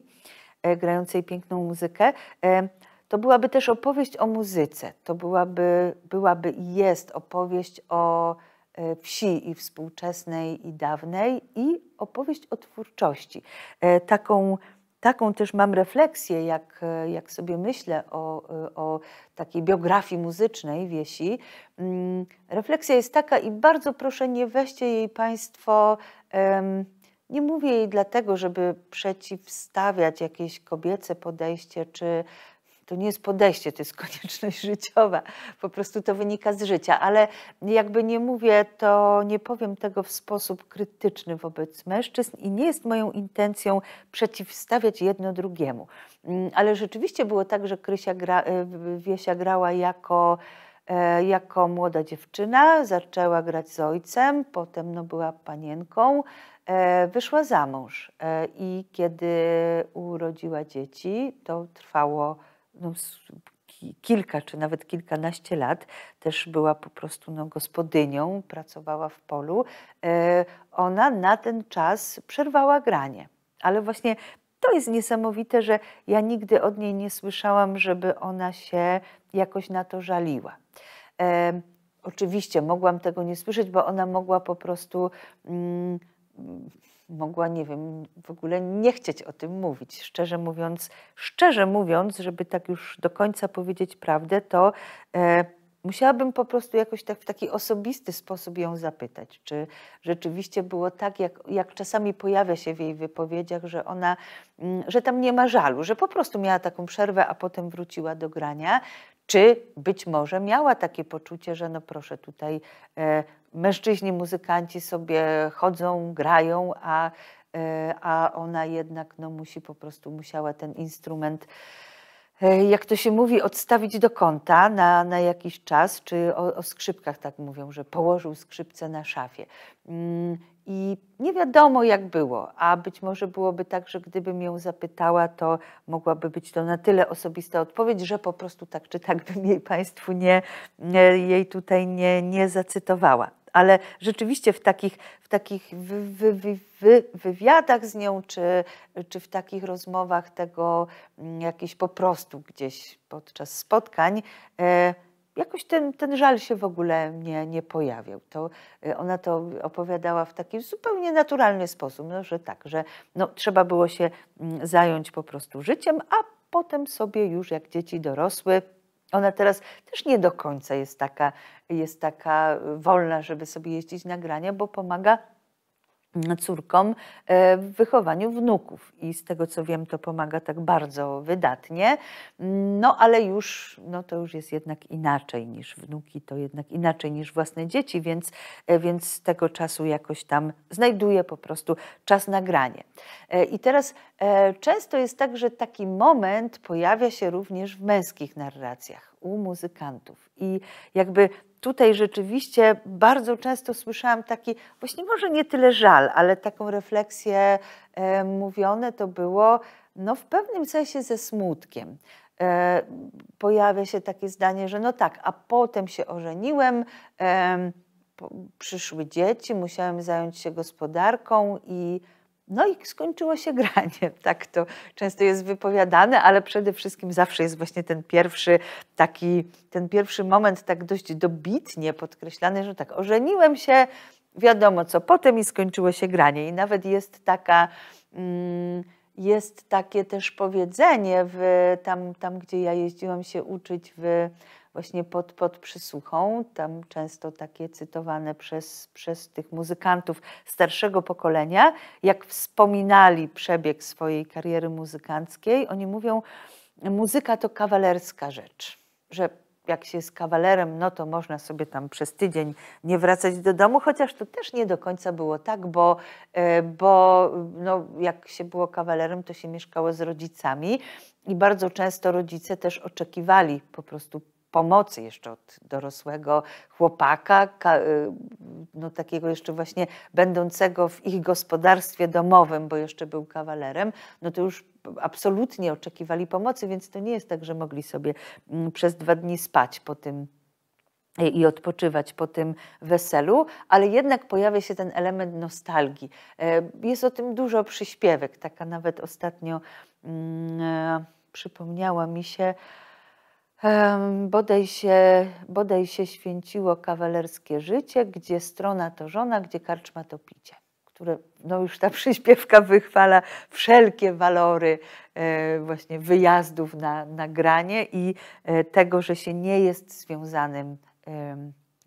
e, grającej piękną muzykę, e, to byłaby też opowieść o muzyce, to byłaby, byłaby i jest opowieść o e, wsi i współczesnej i dawnej i opowieść o twórczości. E, taką, taką też mam refleksję, jak, e, jak sobie myślę o, o takiej biografii muzycznej wiesi. Mm, refleksja jest taka i bardzo proszę nie weźcie jej Państwo... Nie mówię jej dlatego, żeby przeciwstawiać jakieś kobiece podejście czy, to nie jest podejście, to jest konieczność życiowa. Po prostu to wynika z życia. Ale jakby nie mówię, to nie powiem tego w sposób krytyczny wobec mężczyzn i nie jest moją intencją przeciwstawiać jedno drugiemu. Mm, ale rzeczywiście było tak, że Krysia gra, e, Wiesia grała jako e, jako młoda dziewczyna, zaczęła grać z ojcem, potem no, była panienką, e, wyszła za mąż i kiedy urodziła dzieci, to trwało no, kilka czy nawet kilkanaście lat, też była po prostu no, gospodynią, pracowała w polu, e, ona na ten czas przerwała granie. Ale właśnie to jest niesamowite, że ja nigdy od niej nie słyszałam, żeby ona się jakoś na to żaliła. E, oczywiście mogłam tego nie słyszeć, bo ona mogła po prostu. Mm, mogła, nie wiem, w ogóle nie chcieć o tym mówić. Szczerze mówiąc, szczerze mówiąc, żeby tak już do końca powiedzieć prawdę, to e, musiałabym po prostu jakoś tak w taki osobisty sposób ją zapytać, czy rzeczywiście było tak, jak, jak czasami pojawia się w jej wypowiedziach, że ona, mm, że tam nie ma żalu, że po prostu miała taką przerwę, a potem wróciła do grania, czy być może miała takie poczucie, że no proszę tutaj e, mężczyźni muzykanci sobie chodzą, grają, a, e, a ona jednak no, musi po prostu musiała ten instrument e, jak to się mówi, odstawić do kąta na, na jakiś czas, czy o, o, skrzypkach tak mówią, że położył skrzypce na szafie. Mm, I nie wiadomo, jak było, a być może byłoby tak, że gdybym ją zapytała, to mogłaby być to na tyle osobista odpowiedź, że po prostu tak czy tak bym jej Państwu nie, nie jej tutaj nie, nie zacytowała ale rzeczywiście w takich, w takich wy, wy, wy, wywiadach z nią, czy, czy w takich rozmowach tego mm, jakiś po prostu gdzieś podczas spotkań, e, jakoś ten, ten żal się w ogóle nie, nie pojawiał. To e, ona to opowiadała w taki zupełnie naturalny sposób, no, że tak, że no, trzeba było się mm, zająć po prostu życiem, a potem sobie już jak dzieci dorosły, ona teraz też nie do końca jest taka, jest taka wolna, żeby sobie jeździć nagrania, bo pomaga córkom e, w wychowaniu wnuków i z tego co wiem to pomaga tak bardzo wydatnie, no ale już no to już jest jednak inaczej niż wnuki, to jednak inaczej niż własne dzieci, więc, e, więc tego czasu jakoś tam znajduję po prostu czas na granie. E, I teraz często jest tak, że taki moment pojawia się również w męskich narracjach u muzykantów i jakby tutaj rzeczywiście bardzo często słyszałam taki, właśnie może nie tyle żal, ale taką refleksję e, mówione to było no, w pewnym sensie ze smutkiem. E, pojawia się takie zdanie, że no tak, a potem się ożeniłem, e, przyszły dzieci, musiałem zająć się gospodarką i no i skończyło się granie. Tak to często jest wypowiadane, ale przede wszystkim zawsze jest właśnie ten pierwszy taki, ten pierwszy moment tak dość dobitnie podkreślany, że tak, ożeniłem się, wiadomo co, potem i skończyło się granie. I nawet jest taka. Mm, jest takie też powiedzenie, w, tam, tam gdzie ja jeździłam się uczyć w właśnie pod, pod przysłuchą, tam często takie cytowane przez, przez tych muzykantów starszego pokolenia, jak wspominali przebieg swojej kariery muzykanckiej, oni mówią, muzyka to kawalerska rzecz, że jak się jest kawalerem, no to można sobie tam przez tydzień nie wracać do domu, chociaż to też nie do końca było tak, bo, e, bo no, jak się było kawalerem, to się mieszkało z rodzicami i bardzo często rodzice też oczekiwali po prostu pomocy jeszcze od dorosłego chłopaka, y, no takiego jeszcze właśnie będącego w ich gospodarstwie domowym, bo jeszcze był kawalerem, no to już absolutnie oczekiwali pomocy, więc to nie jest tak, że mogli sobie mm, przez dwa dni spać po tym y, i odpoczywać po tym weselu, ale jednak pojawia się ten element nostalgii. Y, jest o tym dużo przyśpiewek, taka nawet ostatnio hmm, przypomniała mi się Bodaj się, bodaj się święciło kawalerskie życie, gdzie strona to żona, gdzie karczma to picie. Które, no już ta przyśpiewka wychwala wszelkie walory e, właśnie wyjazdów na, na granie i e, tego, że się nie jest związanym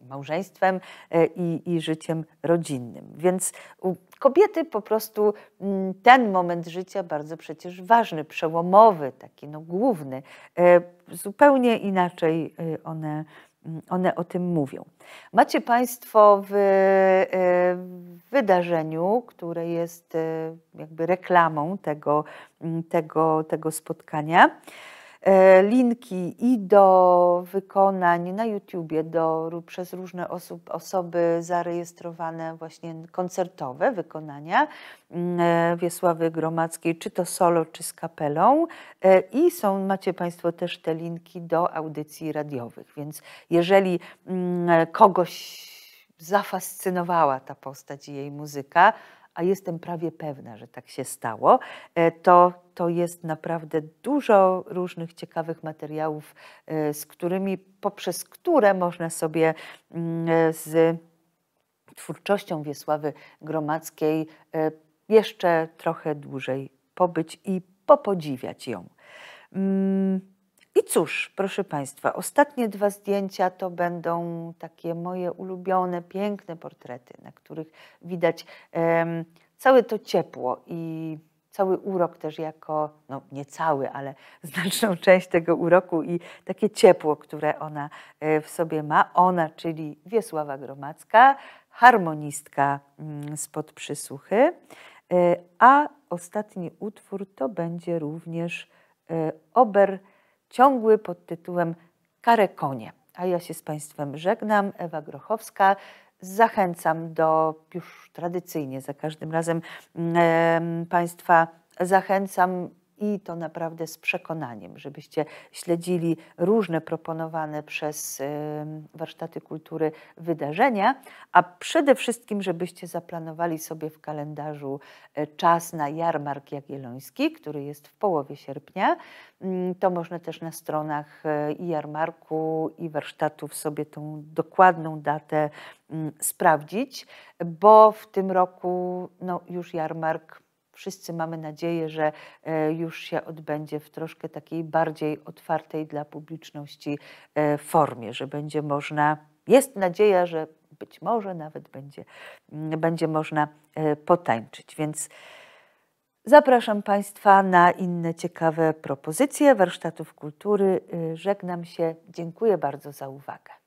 małżeństwem e, i, i, życiem rodzinnym. Więc u kobiety po prostu mm, ten moment życia, bardzo przecież ważny, przełomowy, taki no główny, e, zupełnie inaczej e, one, mm, one o tym mówią. Macie Państwo w, w wydarzeniu, które jest jakby reklamą tego, mm, tego, tego spotkania, E, linki i do wykonań na YouTubie do, przez różne osób, osoby zarejestrowane właśnie koncertowe wykonania mm, e, Wiesławy Gromackiej, czy to solo, czy z kapelą. E, I są, macie Państwo też te linki do audycji radiowych, więc jeżeli mm, kogoś zafascynowała ta postać i jej muzyka, a jestem prawie pewna, że tak się stało, e, to, to jest naprawdę dużo różnych ciekawych materiałów, e, z którymi, poprzez które można sobie mm, e, z twórczością Wiesławy Gromackiej jeszcze trochę dłużej pobyć i popodziwiać ją. Mm, i cóż, proszę Państwa, ostatnie dwa zdjęcia to będą takie moje ulubione, piękne portrety, na których widać um, całe to ciepło i cały urok też jako, no nie cały, ale znaczną część tego uroku i takie ciepło, które ona e, w sobie ma. Ona, czyli Wiesława Gromacka, harmonistka mm, spod przysuchy, e, A ostatni utwór to będzie również e, Ober ciągły pod tytułem Karekonie. A ja się z Państwem żegnam. Ewa Grochowska. Zachęcam do, już tradycyjnie za każdym razem e, Państwa, zachęcam i to naprawdę z przekonaniem, żebyście śledzili różne proponowane przez warsztaty kultury wydarzenia, a przede wszystkim, żebyście zaplanowali sobie w kalendarzu e, czas na jarmark jagielloński, który jest w połowie sierpnia. Mm, to można też na stronach e, i jarmarku, i warsztatów sobie tą dokładną datę mm, sprawdzić, bo w tym roku no, już jarmark wszyscy mamy nadzieję, że e, już się odbędzie w troszkę takiej bardziej otwartej dla publiczności e, formie, że będzie można, jest nadzieja, że być może nawet będzie, mm, będzie można e, potańczyć. Więc zapraszam Państwa na inne ciekawe propozycje warsztatów kultury. Żegnam się. Dziękuję bardzo za uwagę.